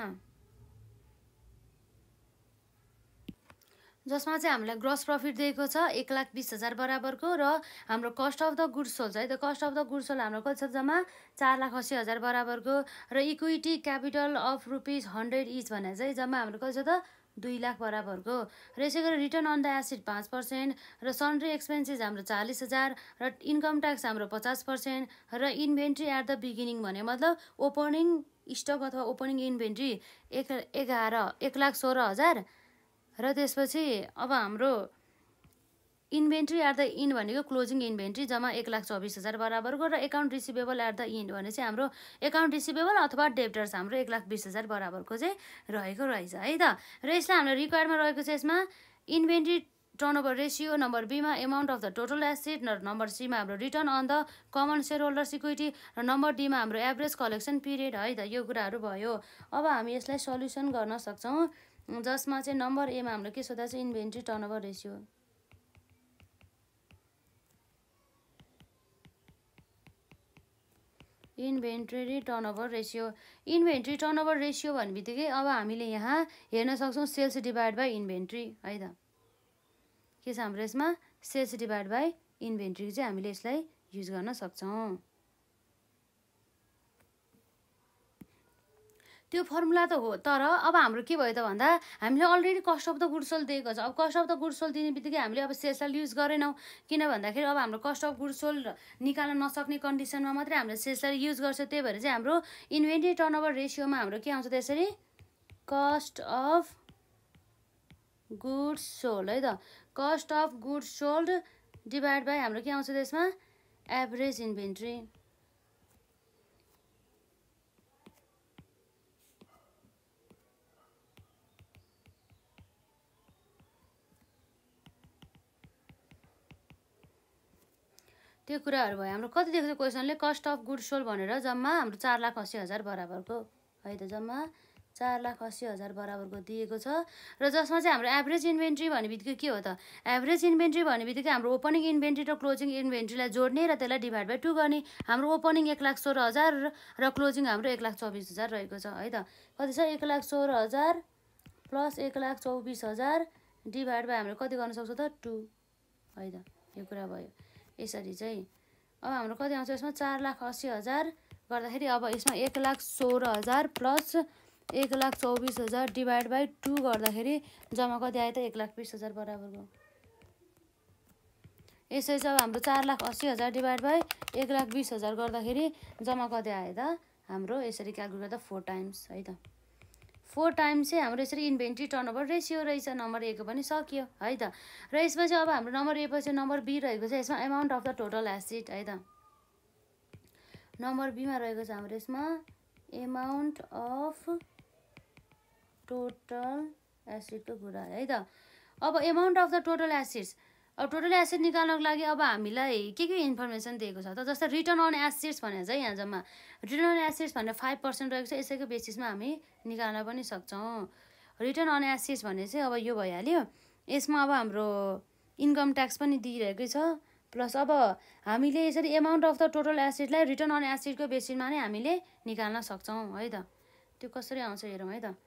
जसमा चाहिँ हामीलाई ग्रस प्रफिट दिएको छ एक लाख बिस हजार बराबरको र हाम्रो cost of the good sold छ है त cost of the good sold हाम्रो कति छ जम्मा चार लाख अस्सी हजार बराबरको र equity capital of rupees hundred each भनेर चाहिँ जम्मा हाम्रो कति छ त दुई लाख बराबरको र यसै गरी रिटर्न अन द एसिड पाँच पर्सेन्ट र सन्ड्री एक्सपेन्सेस हाम्रो चालिस हजार र इन्कम ट्याक्स हाम्रो पचास पर्सेन्ट र इन्भेन्ट्री एट द बिगिनिङ भने मतलब ओपनिङ स्टक अथवा ओपनिङ इन्भेन्ट्री एक एघार एक लाख सोह्र हजार र त्यसपछि अब हाम्रो इन्भेन्ट्री एट द इन्ड भनेको क्लोजिङ इन्भेन्ट्री जम्मा एक लाख चौबिस हजार बराबरको र account receivable at the end भने चाहिँ हाम्रो एकाउन्ट रिसिभेबल अथवा डेप्टर्स हाम्रो एक लाख बिस हजार बराबरको चाहिँ रहेको रहेछ है त र यसलाई हाम्रो रिक्वायरमा रहेको छ यसमा inventory turn over ratio number बीमा amount of the total asset र नम्बर सीमा हाम्रो return on the common share holder security र नम्बर डीमा हाम्रो एभरेज कलेक्सन पिरियड है त यो कुराहरू भयो अब हामी यसलाई सल्युसन गर्न सक्छौँ जसमा चाहिँ नम्बर एमा हाम्रो के सोद्धा चाहिँ inventory turn over ratio inventory turnover ratio inventory turnover ratio भन्ने बित्तिकै अब हामीले यहाँ हेर्न सक्छौँ सेल्स डिभाइड बाई इन्भेन्ट्री है त के छ हाम्रो यसमा सेल्स डिभाइड बाई इन्भेन्ट्री चाहिँ हामीले यसलाई युज गर्न सक्छौँ त्यो फर्मुला त हो तर अब हाम्रो के भयो त भन्दा हामीले already cost of the good sold दिएको छ अब cost of the good sold दिने बित्तिकै हामीले अब सेसल युज गरेनौँ किन भन्दाखेरि अब हाम्रो कस्ट अफ गुड सोल निकाल्न नसक्ने कन्डिसनमा मात्रै हामीले सेसल युज गर्छ त्यही भएर चाहिँ हाम्रो इन्भेन्ट्री टर्नओभर रेसियोमा हाम्रो के आउँछ त्यसरी कस्ट अफ गुड सोल्ड है त cost of good sold divide by हाम्रो के आउँछ त्यसमा एभरेज इन्भेन्ट्री त्यो कुराहरू भयो हाम्रो कति देख्छ थियो क्वेसनले कस्ट अफ गुड सोल भनेर जम्मा हाम्रो चार लाख असी हजार बराबरको है त जम्मा चार लाख असी हजार बराबरको दिएको छ र जसमा चाहिँ हाम्रो एभरेज इन्भेन्ट्री भन्ने बित्तिकै के हो त एभरेज इन्भेन्ट्री भन्ने बित्तिकै हाम्रो ओपनिङ इन्भेन्ट्री र क्लोजिङ इन्भेन्ट्रीलाई जोड्ने र त्यसलाई डिभाइड बाई टू गर्ने हाम्रो ओपनिङ एक लाख सोह्र हजार र क्लोजिङ हाम्रो एक लाख चौबिस हजार रहेको छ है त कति छ एक लाख सोह्र हजार प्लस एक लाख चौबिस हजार डिभाइड बाई हामीले कति गर्न सक्छौँ त टू है त यो कुरा भयो यसरी चाहिँ अब हाम्रो कति आउँछ यसमा चार लाख असी हजार गर्दाखेरि अब यसमा एक लाख सोह्र हजार प्लस एक लाख चौबिस हजार डिभाइड बाई टू गर्दाखेरि जम्मा कति आयो त एक लाख बिस हजार बराबरको यसरी चाहिँ अब हाम्रो चार लाख असी हजार डिभाइड बाई एक लाख बिस हजार गर्दाखेरि जम्मा कति आयो त हाम्रो यसरी क्यालकुलेट त फोर टाइम्स है त फोर टाइम्स चाहिँ हाम्रो यसरी इन्भेन्ट्री टर्नओभर रेसियो रहेछ नम्बर ए को पनि सकियो है त र यसमा चाहिँ अब हाम्रो नम्बर ए पछि नम्बर बी रहेको छ यसमा amount of the total assets है त नम्बर बीमा रहेको छ हाम्रो यसमा एमाउन्ट अफ टोटल एसिडको कुरा है त अब amount of the total assets अब टोटल एसेट निकाल्नको लागि अब हामीलाई के के इन्फर्मेसन दिएको छ त जस्तै रिटर्न अन एसेट्स भनेर चाहिँ यहाँ जम्मा रिटर्न अन एसेट्स भनेर फाइभ पर्सेन्ट रहेको छ यसैको बेसिसमा हामी निकाल्न पनि सक्छौँ रिटर्न अन एसेट्स भने चाहिँ अब यो भइहाल्यो यसमा अब हाम्रो इन्कम ट्याक्स पनि दिइरहेकै छ प्लस अब हामीले यसरी एमाउन्ट अफ द टोटल एसेटलाई रिटर्न अन एसेटको बेसिसमा नै हामीले निकाल्न सक्छौँ है त त्यो कसरी आउँछ हेरौँ है त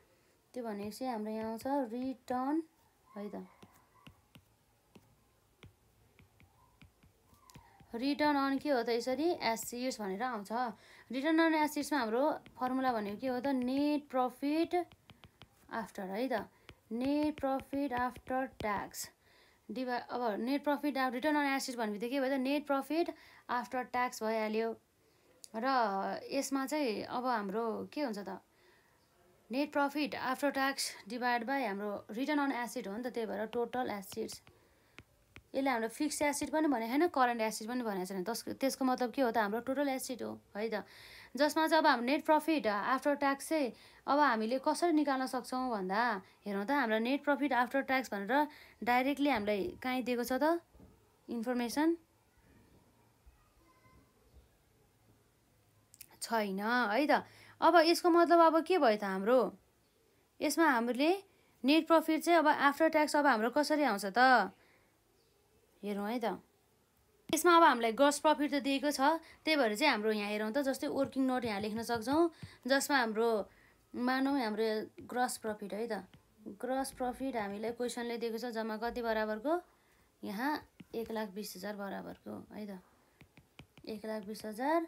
त्यो भनेपछि हाम्रो यहाँ आउँछ रिटर्न है त रिटर्न अन के हो त यसरी एसिड्स भनेर आउँछ रिटर्न अन एसिड्समा हाम्रो फर्मुला भनेको के हो त नेट प्रफिट आफ्टर है त नेट प्रफिट आफ्टर ट्याक्स डिभा अब net profit return on assets भन्ने बित्तिकै के भयो त नेट प्रफिट आफ्टर ट्याक्स भइहाल्यो र यसमा चाहिँ अब हाम्रो के हुन्छ त net profit after tax divide by हाम्रो रिटर्न अन एसिड हो नि त त्यही भएर टोटल एसिड्स यसले हाम्रो फिक्स एसिड पनि भनेको छैन करेन्ट एसिड पनि भनेको छैन त्यसको त्यसको मतलब के हो त हाम्रो टोटल एसिड हो है त जसमा चाहिँ अब हाम्रो नेट प्रफिट आफ्टर ट्याक्स चाहिँ अब हामीले कसरी निकाल्न सक्छौँ भन्दा हेरौँ त हाम्रो नेट प्रफिट आफ्टर ट्याक्स भनेर डाइरेक्टली हामीलाई कहीँ दिएको छ त इन्फर्मेसन छैन है त अब यसको मतलब अब के भयो त हाम्रो यसमा हामीले नेट प्रफिट चाहिँ अब आफ्टर ट्याक्स अब हाम्रो कसरी आउँछ त हेरौँ है त यसमा अब हामीलाई ग्रस प्रफिट त दिएको छ त्यही भएर चाहिँ हाम्रो यहाँ हेरौँ त जस्तै वर्किङ नोट यहाँ लेख्न सक्छौँ जसमा हाम्रो मानौँ हाम्रो ग्रस प्रफिट है त ग्रस प्रफिट हामीलाई क्वेसनले दिएको छ जम्मा कति बराबरको यहाँ एक लाख बिस हजार बराबरको है त एक लाख बिस हजार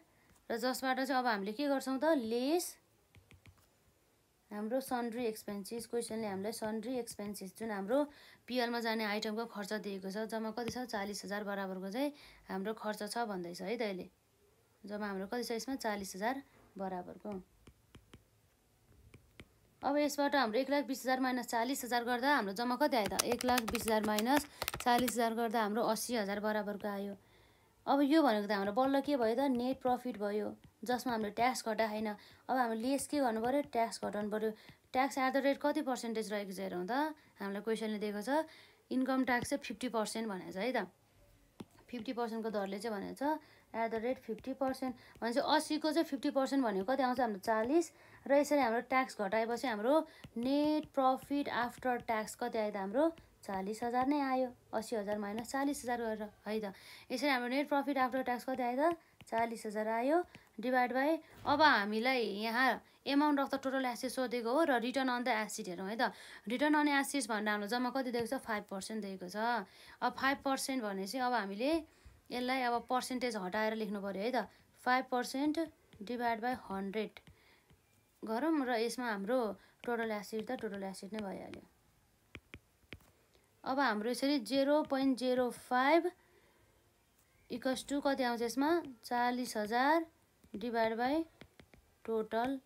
र जसबाट चाहिँ अब हामीले के गर्छौँ त लेस हाम्रो सन्ड्री एक्सपेन्सिस क्वेसनले हामीलाई सन्ड्री एक्सपेन्सिस जुन हाम्रो पिएलमा जाने आइटमको खर्च दिएको छ जम्मा कति छ चालिस हजार बराबरको चाहिँ हाम्रो खर्च छ भन्दैछ है त अहिले जम्मा हाम्रो कति छ यसमा चालिस हजार बराबरको अब यसबाट हाम्रो एक लाख बिस हजार माइनस चालिस हजार गर्दा हाम्रो जम्मा कति आयो त एक लाख बिस हजार माइनस चालिस हजार गर्दा हाम्रो अस्सी हजार बराबरको आयो अब यो भनेको त हाम्रो बल्ल के भयो त नेट प्रफिट भयो जसमा हामीले ट्याक्स घटा छैन अब हामीले लेस के गर्नु पऱ्यो ट्याक्स घटाउनु पऱ्यो ट्याक्स एट द रेट कति पर्सेन्टेज रहेको छ हेरौँ त हामीलाई क्वेसनले दिएको छ इन्कम ट्याक्स चाहिँ फिफ्टी पर्सेन्ट भनेको छ है त फिफ्टी पर्सेन्टको दरले चाहिँ भनेको छ at the rate fifty percent भनेपछि असीको चाहिँ फिफ्टी पर्सेन्ट भनेको कति आउँछ हाम्रो चालिस र यसरी हाम्रो ट्याक्स घटाएपछि हाम्रो नेट प्रफिट आफ्टर ट्याक्स कति आयो त हाम्रो चालिस हजार नै आयो असी हजार माइनस चालिस हजार गरेर है त यसरी हाम्रो नेट प्रफिट आफ्टर ट्याक्स कति आयो त चालिस हजार आयो डिभाइड बाई अब हामीलाई यहाँ amount of the total assets सोधेको हो र रिटर्न अन द एसिड हेरौँ है त रिटर्न अन एसिड भनेर हाम्रो जम्मा कति दिएको छ फाइभ पर्सेन्ट दिएको छ अब फाइभ पर्सेन्ट भनेपछि अब हामीले यसलाई अब पर्सेन्टेज हटाएर लेख्नु पऱ्यो है त five percent divide by hundred गरौँ र यसमा हाम्रो टोटल एसिड त टोटल एसिड नै भइहाल्यो अब हाम्रो यसरी zero point zero five equals to कति आउँछ यसमा चालिस हजार डिभाइड बाई टोटल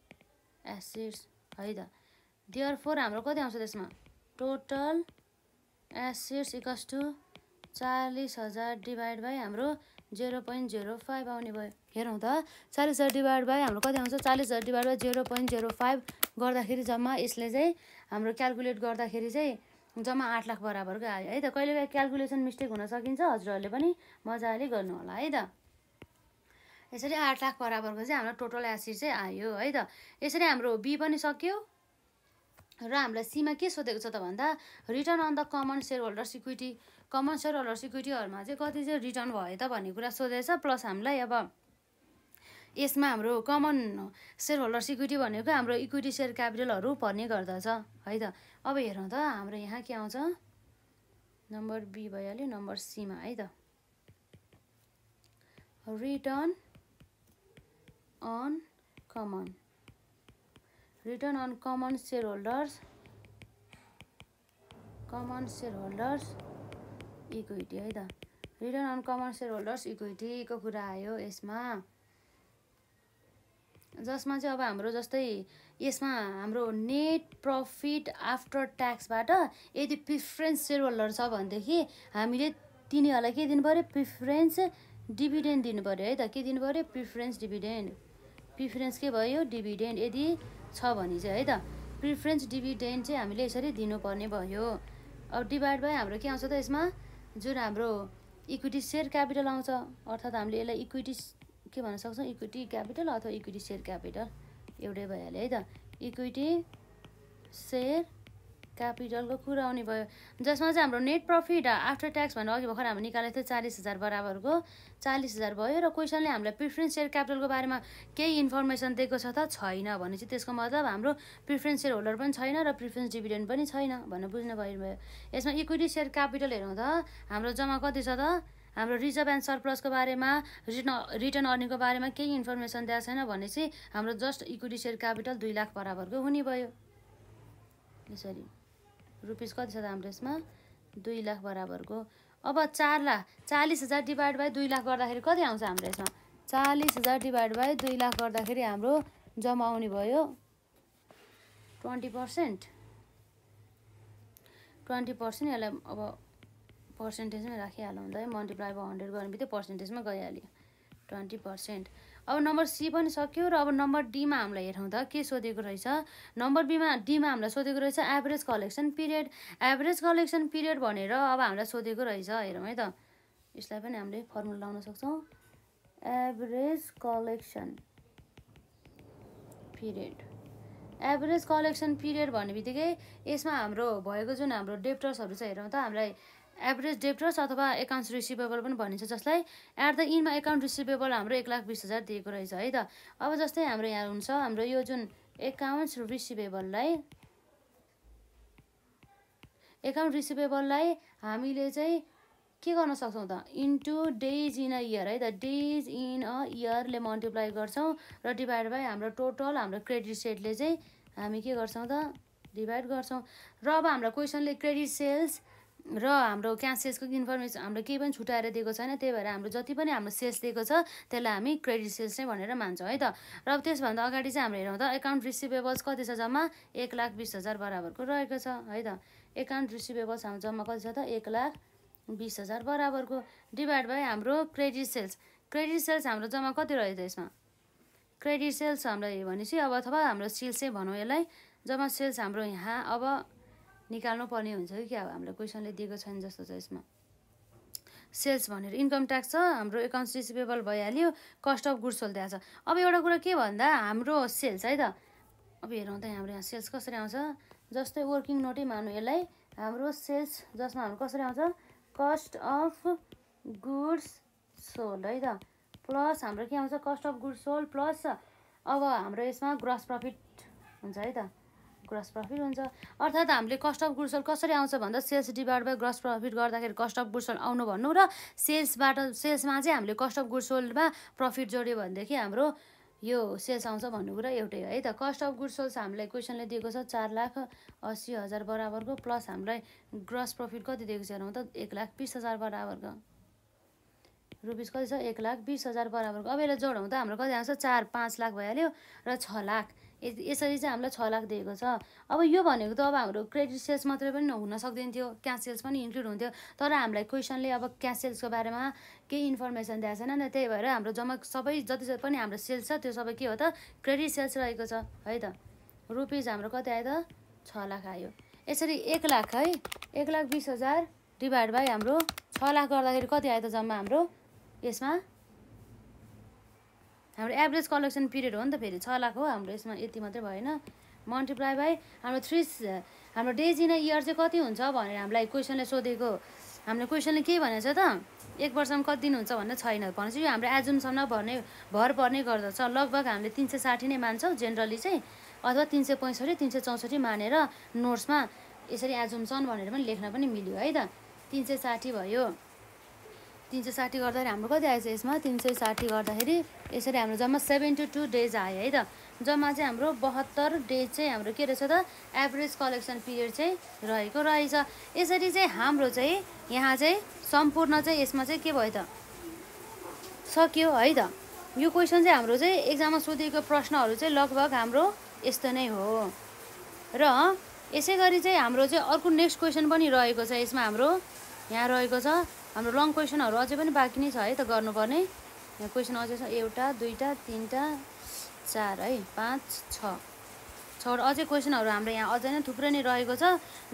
एसिड्स है त डियर फोर हाम्रो कति आउँछ त्यसमा टोटल एसिड्स इक्वस टू चालिस हजार डिभाइड बाई हाम्रो जेरो पोइन्ट जेरो फाइभ आउने भयो हेरौँ त चालिस हजार डिभाइड बाई हाम्रो कति आउँछ चालिस हजार divide by zero point zero five गर्दाखेरि जम्मा यसले चाहिँ हाम्रो क्यालकुलेट गर्दाखेरि चाहिँ जम्मा आठ लाख बराबरको आयो है त कहिलेकाहीँ क्यालकुलेसन मिस्टेक हुन सकिन्छ हजुरहरूले पनि मजाले गर्नु होला है त यसरी आठ लाख बराबरको चाहिँ हाम्रो टोटल एसिड चाहिँ आयो है त यसरी हाम्रो बी पनि सक्यो र हामीलाई सीमा के सोधेको छ त भन्दा return on the common share holders equity common share holders इक्विटीहरूमा चाहिँ कति चाहिँ रिटर्न भयो त भन्ने कुरा सोधेको छ प्लस हामीलाई अब यसमा हाम्रो कमन सेयर होल्डर्स इक्विटी भनेको हाम्रो इक्विटी सेयर क्यापिटलहरू पर्ने गर्दछ है त अब हेरौँ त हाम्रो यहाँ के आउँछ नम्बर बी भइहाल्यो नम्बर सीमा है त return on common return on common share holders common share holders equity है त return on common share holders इक्विटीको कुरा आयो यसमा जसमा चाहिँ अब हाम्रो जस्तै यसमा हाम्रो नेट प्रफिट आफ्टर ट्याक्सबाट यदि प्रिफरेन्स सेयर होल्डर छ भनेदेखि हामीले तिनीहरूलाई के दिनु पऱ्यो प्रिफरेन्स डिभिडेन्ड दिनु पऱ्यो है त के दिनु पऱ्यो प्रिफरेन्स डिभिडेन्ड प्रिफरेन्स के भयो डिभिडेन्ड यदि छ भने चाहिँ है त प्रिफरेन्स डिभिडेन्ड चाहिँ हामीले यसरी दिनुपर्ने भयो अब डिभाइड बाई हाम्रो के आउँछ त यसमा जुन हाम्रो इक्विटी सेयर क्यापिटल आउँछ अर्थात् हामीले यसलाई इक्विटी के भन्न सक्छौँ इक्विटी क्यापिटल अथवा इक्विटी सेयर क्यापिटल एउटै भइहाल्यो है त इक्विटी सेयर क्यापिटलको कुरा आउने भयो जसमा चाहिँ हाम्रो नेट प्रफिट आफ्टर ट्याक्स भनेर अघि भर्खर हामी निकालेको थियो चालिस हजार बराबरको चालिस हजार भयो र क्वेसनले हामीलाई प्रिफरेन्स सेयर क्यापिटलको बारेमा केही इन्फर्मेसन दिएको छ त छैन भने चाहिँ त्यसको मतलब हाम्रो प्रिफरेन्स सेयर होल्डर पनि छैन र प्रिफरेन्स डिभिडेन्ड पनि छैन भनेर बुझ्नु भयो यसमा इक्विटी सेयर क्यापिटल हेरौँ त हाम्रो जम्मा कति छ त हाम्रो रिजर्भ एन्ड सरप्लसको बारेमा रिटर्न रिटर्न अर्निङको बारेमा केही इन्फर्मेसन दिएको छैन भने चाहिँ हाम्रो जस्ट इक्विटी सेयर क्यापिटल दुई लाख बराबरको हुने भयो यसरी रुपिस कति छ त हाम्रो यसमा दुई लाख बराबरको अब चार लाख चालिस हजार डिभाइड बाई दुई लाख गर्दाखेरि कति आउँछ हाम्रो यसमा चालिस हजार डिभाइड बाई दुई लाख गर्दाखेरि हाम्रो जम्मा आउने भयो ट्वेन्टी पर्सेन्ट ट्वेन्टी पर्सेन्ट यसलाई अब पर्सेन्टेजमै राखिहालौँ हुँदा है मल्टिप्लाई भयो हन्ड्रेड गर्ने बित्तिकै पर्सेन्टेजमा गइहाल्यो ट्वेन्टी पर्सेन्ट अब नम्बर सी पनि सक्यो र अब नम्बर डीमा हामीलाई हेरौँ त के सोधेको रहेछ नम्बर बीमा डीमा हामीलाई सोधेको रहेछ average collection period average collection period भनेर अब हामीलाई सोधेको रहेछ हेरौँ है त यसलाई पनि हामीले फर्मुला लाउन सक्छौँ average collection period average collection period भन्ने बित्तिकै यसमा हाम्रो भएको जुन हाम्रो डेप्टर्सहरू छ हेरौँ त हामीलाई एभरेज डेप्टर्स अथवा एकाउन्ट्स रिसिभेबल पनि भनिन्छ जसलाई एट द इनमा एकाउन्ट रिसिभेबल हाम्रो एक लाख बिस हजार दिएको रहेछ है त अब जस्तै हाम्रो यहाँ हुन्छ हाम्रो यो जुन एकाउन्ट्स रिसिभेबललाई एकाउन्ट रिसिभेबललाई हामीले चाहिँ के गर्न सक्छौँ त into days in a year है त डेज इन अ इयरले मल्टिप्लाई गर्छौँ र डिभाइड बाई हाम्रो टोटल हाम्रो क्रेडिट सेटले चाहिँ हामी के गर्छौँ त डिभाइड गर्छौँ र अब हाम्रो क्वेसनले क्रेडिट सेल्स र हाम्रो क्यास सेसको इन्फर्मेसन हाम्रो केही पनि छुट्याएर दिएको छैन त्यही भएर हाम्रो जति पनि हाम्रो सेल्स दिएको छ त्यसलाई हामी क्रेडिट सेल्स नै भनेर मान्छौँ है त र अब त्यसभन्दा अगाडि चाहिँ हाम्रो हेरौँ त एकाउन्ट रिसिभेबल्स कति छ जम्मा एक लाख बिस हजार बराबरको रहेको छ है त एकाउन्ट रिसिभेबल्स हाम्रो जम्मा कति छ त एक लाख बिस हजार बराबरको डिभाइड बाई हाम्रो क्रेडिट सेल्स क्रेडिट सेल्स हाम्रो जम्मा कति रह्यो त यसमा क्रेडिट सेल्स हाम्रो भनेपछि अब अथवा हाम्रो सेल्स चाहिँ भनौँ यसलाई जम्मा सेल्स हाम्रो यहाँ अब निकाल्नु पर्ने हुन्छ कि क्या हामीलाई क्वेसनले दिएको छैन जस्तो छ यसमा सेल्स भनेर इन्कम ट्याक्स छ हाम्रो एकाउन्ट्स रिसिभेबल भइहाल्यो कस्ट अफ गुड्स दिएको छ अब एउटा कुरा के भन्दा हाम्रो सेल्स है त अब हेरौँ त हाम्रो यहाँ सेल्स कसरी आउँछ जस्तै वर्किङ नोटै मानु यसलाई हाम्रो सेल्स जसमा हाम्रो कसरी आउँछ कस्ट अफ गुड्स सोल्ड है त प्लस हाम्रो के आउँछ cost of goods sold plus अब हाम्रो यसमा ग्रस प्रफिट हुन्छ है त ग्रस प्रफिट हुन्छ अर्थात् हामीले कस्ट अफ गुड्सल कसरी आउँछ भन्दा sales divide by gross profit गर्दाखेरि कस्ट अफ गुड्सल आउनु भन्नु र सेल्सबाट सेल्समा चाहिँ हामीले कस्ट अफ गुड्सोलमा प्रफिट जोड्यो भनेदेखि हाम्रो यो सेल्स आउँछ भन्नु कुरा एउटै हो है त कस्ट अफ गुड सोल्स हामीलाई क्वेसनले दिएको छ चार लाख असी हजार बराबरको प्लस हामीलाई ग्रस प्रफिट कति दिएको छ हेरौँ त एक लाख बिस हजार बराबरको रुपिस कति छ एक लाख बिस हजार बराबरको अब यसलाई जोडाउँ त हाम्रो कति आउँछ चार पाँच लाख भइहाल्यो र छ लाख यसरी चाहिँ हामीलाई छ लाख दिएको छ अब यो भनेको त अब हाम्रो क्रेडिट सेल्स मात्रै पनि हुन सक्दैन थियो क्यास सेल्स पनि इन्क्लुड हुन्थ्यो तर हामीलाई क्वेसनले अब क्यास सेल्सको बारेमा केही इन्फर्मेसन दिएको छैन नि त्यही भएर हाम्रो जम्मा सबै जति जति पनि हाम्रो सेल्स छ त्यो सबै के हो त क्रेडिट सेल्स रहेको छ है त रुपिज हाम्रो कति आयो त छ लाख आयो यसरी एक लाख है एक लाख बिस हजार डिभाइड बाई हाम्रो छ लाख गर्दाखेरि कति आयो त जम्मा हाम्रो यसमा हाम्रो एभरेज कलेक्सन पिरियड हो नि त फेरि छ लाख हो हाम्रो यसमा यति मात्रै भएन मल्टिप्लाई बाई हाम्रो थ्री हाम्रो डेज इन अ इयर चाहिँ कति हुन्छ भनेर हामीलाई क्वेसनले सोधेको हामीले क्वेसनले के भनेछ त एक वर्षमा कति दिन हुन्छ भन्ने छैन भनेपछि यो हाम्रो एजुमसम्म भर्ने भर पर्ने गर्दछ लगभग हामीले तिन सय साठी नै मान्छौँ जेनरली चाहिँ अथवा तिन सय पैँसठी तिन सय चौसठी मानेर नोट्समा यसरी एजुमसन भनेर पनि लेख्न पनि मिल्यो है त तिन सय साठी भयो तिन सय साठी गर्दाखेरि हाम्रो कति आएछ यसमा तिन सय साठी गर्दाखेरि यसरी हाम्रो जम्मा सेभेन्टी टू डेज आयो है त जम्मा चाहिँ हाम्रो बहत्तर डेज चाहिँ हाम्रो के रहेछ त एभरेज कलेक्सन पिरियड चाहिँ रहेको रहेछ यसरी चाहिँ हाम्रो चाहिँ यहाँ चाहिँ सम्पूर्ण चाहिँ यसमा चाहिँ के भयो त सक्यो है त यो क्वेसन चाहिँ हाम्रो चाहिँ एक्जाममा सोधिएको प्रश्नहरू चाहिँ लगभग हाम्रो यस्तो नै हो र यसै गरी चाहिँ हाम्रो चाहिँ अर्को नेक्स्ट क्वेसन पनि रहेको छ यसमा हाम्रो यहाँ रहेको छ हाम्रो लङ क्वेसनहरू अझै पनि बाँकी नै छ है त गर्नुपर्ने यहाँ क्वेसन अझै छ एउटा दुईवटा तिनवटा चार है पाँच छ छवटा अझै क्वेसनहरू हाम्रो यहाँ अझै नै थुप्रै नै रहेको छ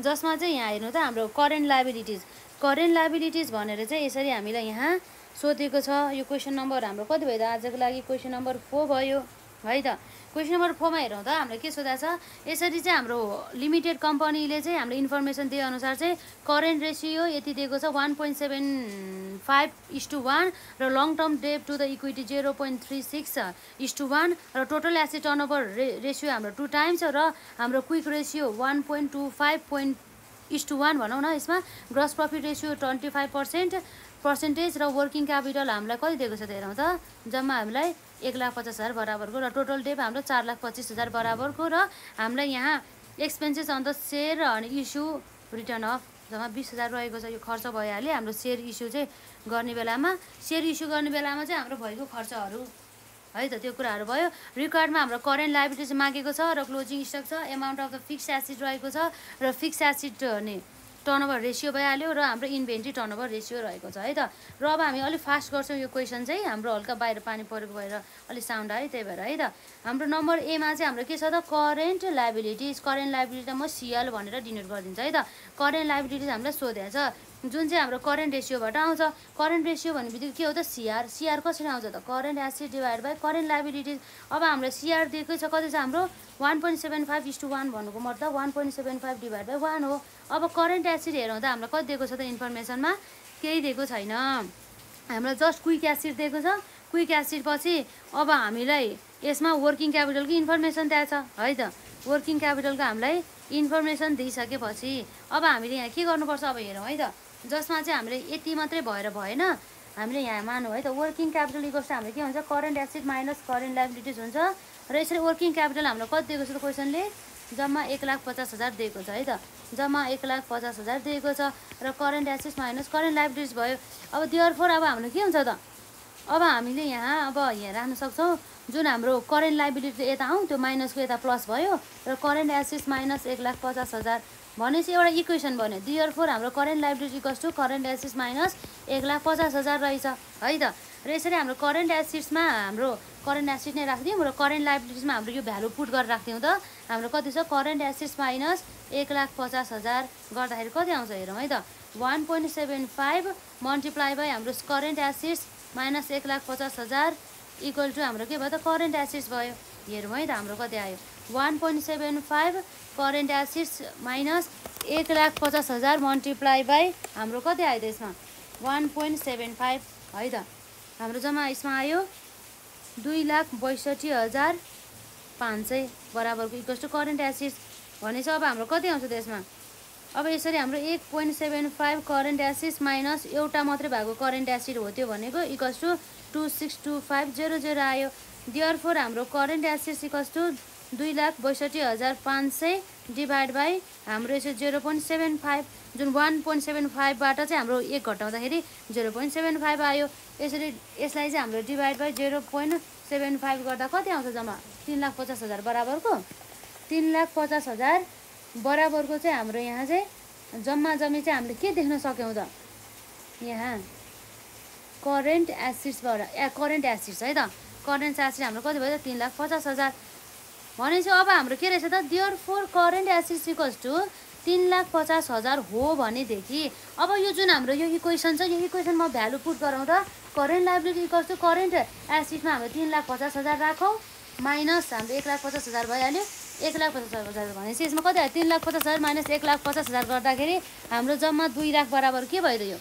जसमा चाहिँ यहाँ हेर्नु त हाम्रो करेन्ट लाइबिलिटिज करेन्ट लाइबिलिटिज भनेर चाहिँ यसरी हामीलाई यहाँ सोधेको छ यो क्वेसन नम्बर हाम्रो कति भयो त आजको लागि क्वेसन नम्बर फोर भयो है त क्वेसन नम्बर फोरमा हेरौँ त हामीले के सोधा छ यसरी चाहिँ हाम्रो लिमिटेड कम्पनीले चाहिँ हामीले इन्फर्मेसन दिएअनुसार चाहिँ करेन्ट रेसियो यति दिएको छ one point seven five is two one र long term debt to the equity zero point three six is two one र टोटल एसिड टर्नओभर रे रेसियो हाम्रो टू टाइम्स र हाम्रो quick ratio one point two five point is two one भनौँ न यसमा gross profit ratio twenty five percent percentage र working capital हामीलाई कति दिएको छ त हेरौँ त जम्मा हामीलाई एक लाख पचास हजार बराबरको र टोटल डेप हाम्रो चार लाख पच्चिस हजार बराबरको र हामीलाई यहाँ एक्सपेन्सेस अन्त द सेयर अनि इस्यु रिटर्न अफ जम्मा बिस हजार रहेको छ यो खर्च भइहाल्यो हाम्रो सेयर इस्यु चाहिँ गर्ने बेलामा सेयर इस्यु गर्ने बेलामा चाहिँ हाम्रो भएको खर्चहरू है त त्यो कुराहरू भयो रिकर्डमा हाम्रो करेन्ट लाइबिलिटी मागेको छ र क्लोजिङ स्टक छ amount of the fixed asset रहेको छ र फिक्स एसिड अनि टर्नओभर रेसियो भइहाल्यो र हाम्रो इन्भेन्ट्री टर्नओभर रेसियो रहेको छ है त र अब हामी अलिक फास्ट गर्छौँ यो क्वेसन चाहिँ हाम्रो हल्का बाहिर पानी परेको भएर अलिक साउन्ड आयो त्यही भएर है त हाम्रो नम्बर एमा चाहिँ हाम्रो के छ त करेन्ट लाइबिलिटिज करेन्ट लाइबिलिटी म सिएल भनेर डिनोट गरिदिन्छ है त करेन्ट लाइबिलिटिज हामीलाई सोधेको छ जुन चाहिँ हाम्रो करेन्ट रेसियोबाट आउँछ करेन्ट रेसियो भन्ने बित्तिकै के हो त सिआर सिआर कसरी आउँछ त current asset divide by current liabilities अब हामीलाई सिआर दिएको छ कति छ हाम्रो one point seven five is two one भन्नुको मतलब one point seven five divide by one हो अब करेन्ट एसिड त हामीलाई कति दिएको छ त इन्फर्मेसनमा केही दिएको छैन हामीलाई जस्ट क्विक एसिड दिएको छ क्विक एसिड पछि अब हामीलाई यसमा वर्किङ क्यापिटलको इन्फर्मेसन दिएको छ है त वर्किङ क्यापिटलको हामीलाई इन्फर्मेसन दिइसकेपछि अब हामीले यहाँ के गर्नुपर्छ अब हेरौँ है त जसमा चाहिँ हामीले यति मात्रै भएर भएन हामीले यहाँ मानौँ है त वर्किङ क्यापिटल इक्वल्स हाम्रो के हुन्छ current asset minus current liabilities हुन्छ र यसरी वर्किङ क्यापिटल हामीलाई कति दिएको छ त क्वेसनले जम्मा एक लाख पचास हजार दिएको छ है त जम्मा एक लाख पचास हजार दिएको छ र करेन्ट एसेस माइनस करेन्ट लाइब्रेरिज भयो अब दियर फोर अब हाम्रो के हुन्छ त अब हामीले यहाँ अब यहाँ राख्न सक्छौँ जुन हाम्रो करेन्ट लाइबिलिटी यता आउँ त्यो माइनसको यता प्लस भयो र करेन्ट एसिस माइनस एक लाख पचास हजार भनेपछि एउटा इक्वेसन भन्यो दुई फोर हाम्रो करेन्ट लाइबिलिटी कस्तो टू करेन्ट एसिस माइनस एक लाख पचास हजार रहेछ है त र यसरी हाम्रो करेन्ट एसिड्समा हाम्रो करेन्ट एसिड नै राखिदिउँ र करेन्ट लाइबिलिटिजमा हाम्रो यो भ्यालु पुट गरेर राखिदिउँ त हाम्रो कति छ करेन्ट एसिड्स माइनस एक लाख पचास हजार गर्दाखेरि कति आउँछ हेरौँ है त one point seven five multiply by हाम्रो करेन्ट एसिड्स माइनस एक लाख पचास हजार इक्वल टु हाम्रो के भयो त करेन्ट एसिड्स भयो हेरौँ है त हाम्रो कति आयो one point seven five current assets minus एक लाख पचास हजार मल्टिप्लाई बाई हाम्रो कति आयो त यसमा वान पोइन्ट सेभेन फाइभ है त हाम्रो जम्मा यसमा आयो दुई लाख बैसठी हजार पाँच सय बराबरको इक्वस टु करेन्ट एसिड भनेपछि अब हाम्रो कति आउँछ त्यसमा अब यसरी हाम्रो एक point seven five current asset minus एउटा मात्रै भएको करेन्ट एसिड हो त्यो भनेको equals to two six two five zero zero आयो दियर फोर हाम्रो करेन्ट एसिड इक्वस टु दुई लाख बैसठी हजार पाँच सय डिभाइड बाई हाम्रो यसो जिरो पोइन्ट सेभेन फाइभ जुन वान पोइन्ट सेभेन फाइभबाट चाहिँ हाम्रो एक घटाउँदाखेरि जिरो पोइन्ट सेभेन फाइभ आयो यसरी यसलाई चाहिँ हाम्रो divide by zero point seven five गर्दा कति आउँछ जम्मा तिन लाख पचास हजार बराबरको तिन लाख पचास हजार बराबरको चाहिँ हाम्रो यहाँ चाहिँ जम्मा जम्मी चाहिँ हामीले के देख्न सक्यौँ त यहाँ करेन्ट एसिड्सबाट ए करेन्ट एसिड्स है त करेन्ट एसिड हाम्रो कति भयो त तिन लाख पचास हजार भनेपछि अब हाम्रो के रहेछ त therefore current asset equals to तिन लाख पचास हजार हो भनेदेखि अब यो जुन हाम्रो यो इक्वेसन छ यो इक्वेसनमा भ्यालु पुट गरौँ र current liability equals to current एसिडमा हाम्रो तिन लाख पचास हजार राखौँ माइनस हाम्रो एक लाख पचास हजार भइहाल्यो एक लाख पचास हजार भनेपछि यसमा कति आयो तिन लाख पचास हजार माइनस एक लाख पचास हजार गर्दाखेरि हाम्रो जम्मा दुई लाख बराबर के भइरह्यो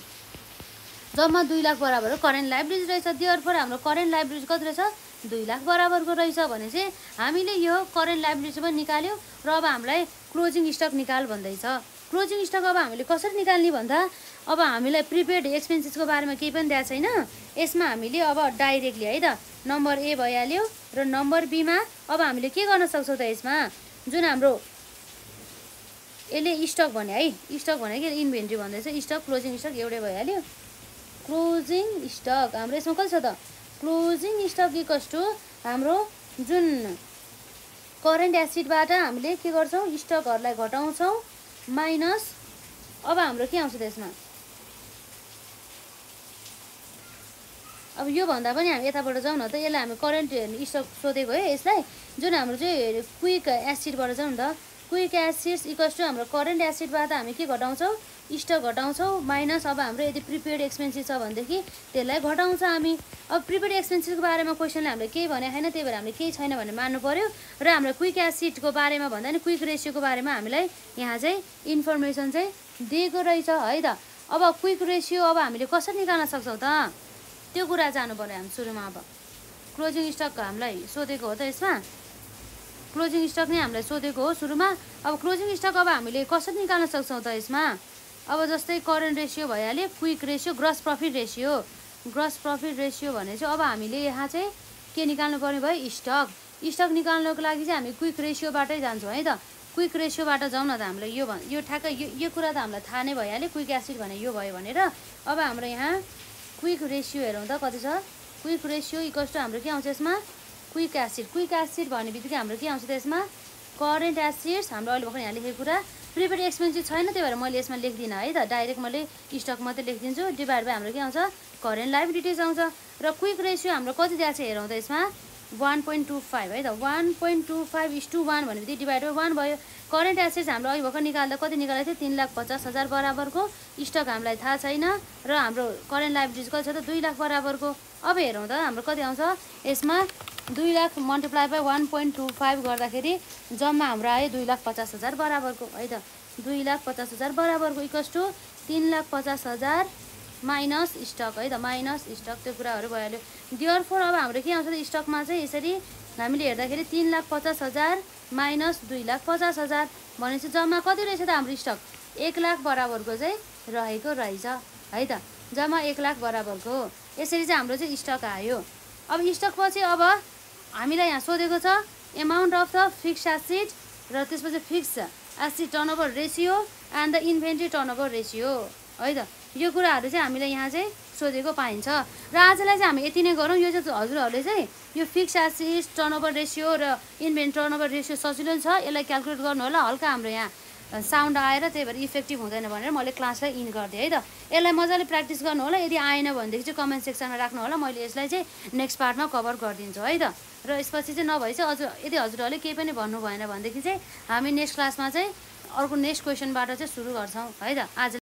जम्मा दुई लाख बराबर करेन्ट लाइब्रेरी रहेछ त्यो फोर हाम्रो करेन्ट लाइब्रेरी कति रहेछ दुई लाख बराबरको रहेछ भने चाहिँ हामीले यो करेन्ट पनि निकाल्यो र अब हामीलाई क्लोजिङ स्टक निकाल भन्दैछ क्लोजिङ स्टक अब हामीले कसरी निकाल्ने भन्दा अब हामीलाई प्रिपेड एक्सपेन्सेसको बारेमा केही पनि दिएको छैन यसमा हामीले अब डाइरेक्टली है त नम्बर ए भइहाल्यो र नम्बर बीमा अब हामीले के गर्न सक्छौँ त यसमा जुन हाम्रो यसले स्टक भने है स्टक भने कि इन्भेन्ट्री भन्दैछ स्टक क्लोजिङ स्टक एउटै भइहाल्यो क्लोजिङ स्टक हाम्रो यसमा कति छ त क्लोजिङ स्टक इक्वस टु हाम्रो जुन करेन्ट एसिडबाट हामीले के गर्छौँ स्टकहरूलाई घटाउँछौँ माइनस अब हाम्रो के आउँछ त्यसमा अब योभन्दा पनि हामी यताबाट जाउँ न त यसलाई हामी करेन्ट स्टक सोधेको है यसलाई जुन हाम्रो चाहिँ क्विक एसिडबाट जाउँ न त क्विक एसिड इक्वस टु हाम्रो करेन्ट एसिडबाट हामी के घटाउँछौँ इष्ट घटाउँछौँ माइनस अब हाम्रो यदि प्रिपेड एक्सपेन्सिस छ भनेदेखि त्यसलाई घटाउँछ हामी अब प्रिपेड एक्सपेन्सिसको बारेमा क्वेसनले हामीले केही भनेको छैन त्यही भएर हामीले केही छैन भनेर मान्नु पऱ्यो र हाम्रो क्विक एसिडको बारेमा भन्दा नि क्विक रेसियोको बारेमा हामीलाई यहाँ चाहिँ इन्फर्मेसन चाहिँ दिएको रहेछ है त अब क्विक रेसियो अब हामीले कसरी निकाल्न सक्छौँ त त्यो कुरा जानु पऱ्यो हामी सुरुमा अब क्लोजिङ स्टक हामीलाई सोधेको हो त यसमा क्लोजिङ स्टक नै हामीलाई सोधेको हो सुरुमा अब क्लोजिङ स्टक अब हामीले कसरी निकाल्न सक्छौँ त यसमा अब जस्तै करेन्ट रेसियो भइहाल्यो quick ratio gross profit ratio gross profit ratio भने चाहिँ अब हामीले यहाँ चाहिँ के निकाल्नु पर्ने भयो स्टक स्टक निकाल्नको लागि चाहिँ हामी क्विक रेसियोबाटै जान्छौँ है त क्विक रेसियोबाट जाउँ न त हामीलाई यो भन् यो ठ्याक्कै यो यो कुरा त हामीलाई थाहा नै भइहाल्यो क्विक एसिड भने यो भयो भनेर अब हाम्रो यहाँ क्विक रेसियो हेरौँ त कति छ क्विक रेसियो इक्वल टु हाम्रो के आउँछ यसमा क्विक एसिड क्विक एसिड भन्ने बित्तिकै हाम्रो के आउँछ त यसमा करेन्ट एसिड्स हाम्रो अहिले भर्खर यहाँ लेखेको कुरा प्रिपेड एक्सपेन्सिभ छैन त्यही भएर मैले यसमा लेख्दिनँ है त डाइरेक्ट मैले स्टक मात्रै लेखिदिन्छु डिभाइड बाई हाम्रो के आउँछ करेन्ट डिटेल्स आउँछ र क्विक रेसियो हाम्रो कति दिएको छ हेरौँ त यसमा वान पोइन्ट टू फाइभ है त one point two five is two one भनेपछि डिभाइड बाई वान भयो करेन्ट एसेट्स हाम्रो अघि भर्खर निकाल्दा कति निकालेको थियो तिन लाख पचास हजार बराबरको स्टक हामीलाई थाहा छैन र हाम्रो करेन्ट लाइबिलिटिज कति छ त दुई लाख बराबरको अब हेरौँ त हाम्रो कति आउँछ यसमा दुई lakh multiply by one point two five गर्दाखेरि जम्मा हाम्रो आयो दुई लाख पचास हजार बराबरको है त दुई लाख पचास हजार बराबरको इक्वस टू तिन लाख पचास हजार माइनस स्टक है त माइनस स्टक त्यो कुराहरू भइहाल्यो डियर फोर अब हाम्रो के आउँछ त स्टकमा चाहिँ यसरी हामीले हेर्दाखेरि तिन लाख पचास हजार माइनस दुई लाख पचास हजार भनेपछि जम्मा कति रहेछ त हाम्रो स्टक एक लाख बराबरको चाहिँ रहेको रहेछ है त जम्मा एक लाख बराबरको हो यसरी चाहिँ हाम्रो चाहिँ स्टक आयो अब स्टकपछि अब हामीलाई यहाँ सोधेको छ amount of the fixed asset र त्यसपछि fixed asset turnover ratio and the inventory turnover ratio है त यो कुराहरू चाहिँ हामीलाई यहाँ चाहिँ सोधेको पाइन्छ र आजलाई चाहिँ हामी यति नै गरौँ यो चाहिँ हजुरहरूले चाहिँ यो फिक्स एसिड टर्नओभर रेसियो र इन्भेन्ट टर्नओभर रेसियो सजिलो छ यसलाई क्यालकुलेट गर्नु होला हल्का हाम्रो यहाँ साउन्ड आएर त्यही भएर इफेक्टिभ हुँदैन भनेर मैले क्लासलाई इन गरिदिएँ है त यसलाई मजाले प्र्याक्टिस गर्नु होला यदि आएन भनेदेखि चाहिँ कमेन्ट सेक्सनमा राख्नु होला मैले यसलाई चाहिँ नेक्स्ट पार्टमा कभर गरिदिन्छु है त र यसपछि चाहिँ नभए चाहिँ अझ यदि हजुरहरूले केही पनि भन्नु भएन भनेदेखि चाहिँ हामी नेक्स्ट क्लासमा चाहिँ अर्को नेक्स्ट क्वेसनबाट चाहिँ सुरु गर्छौँ है त आज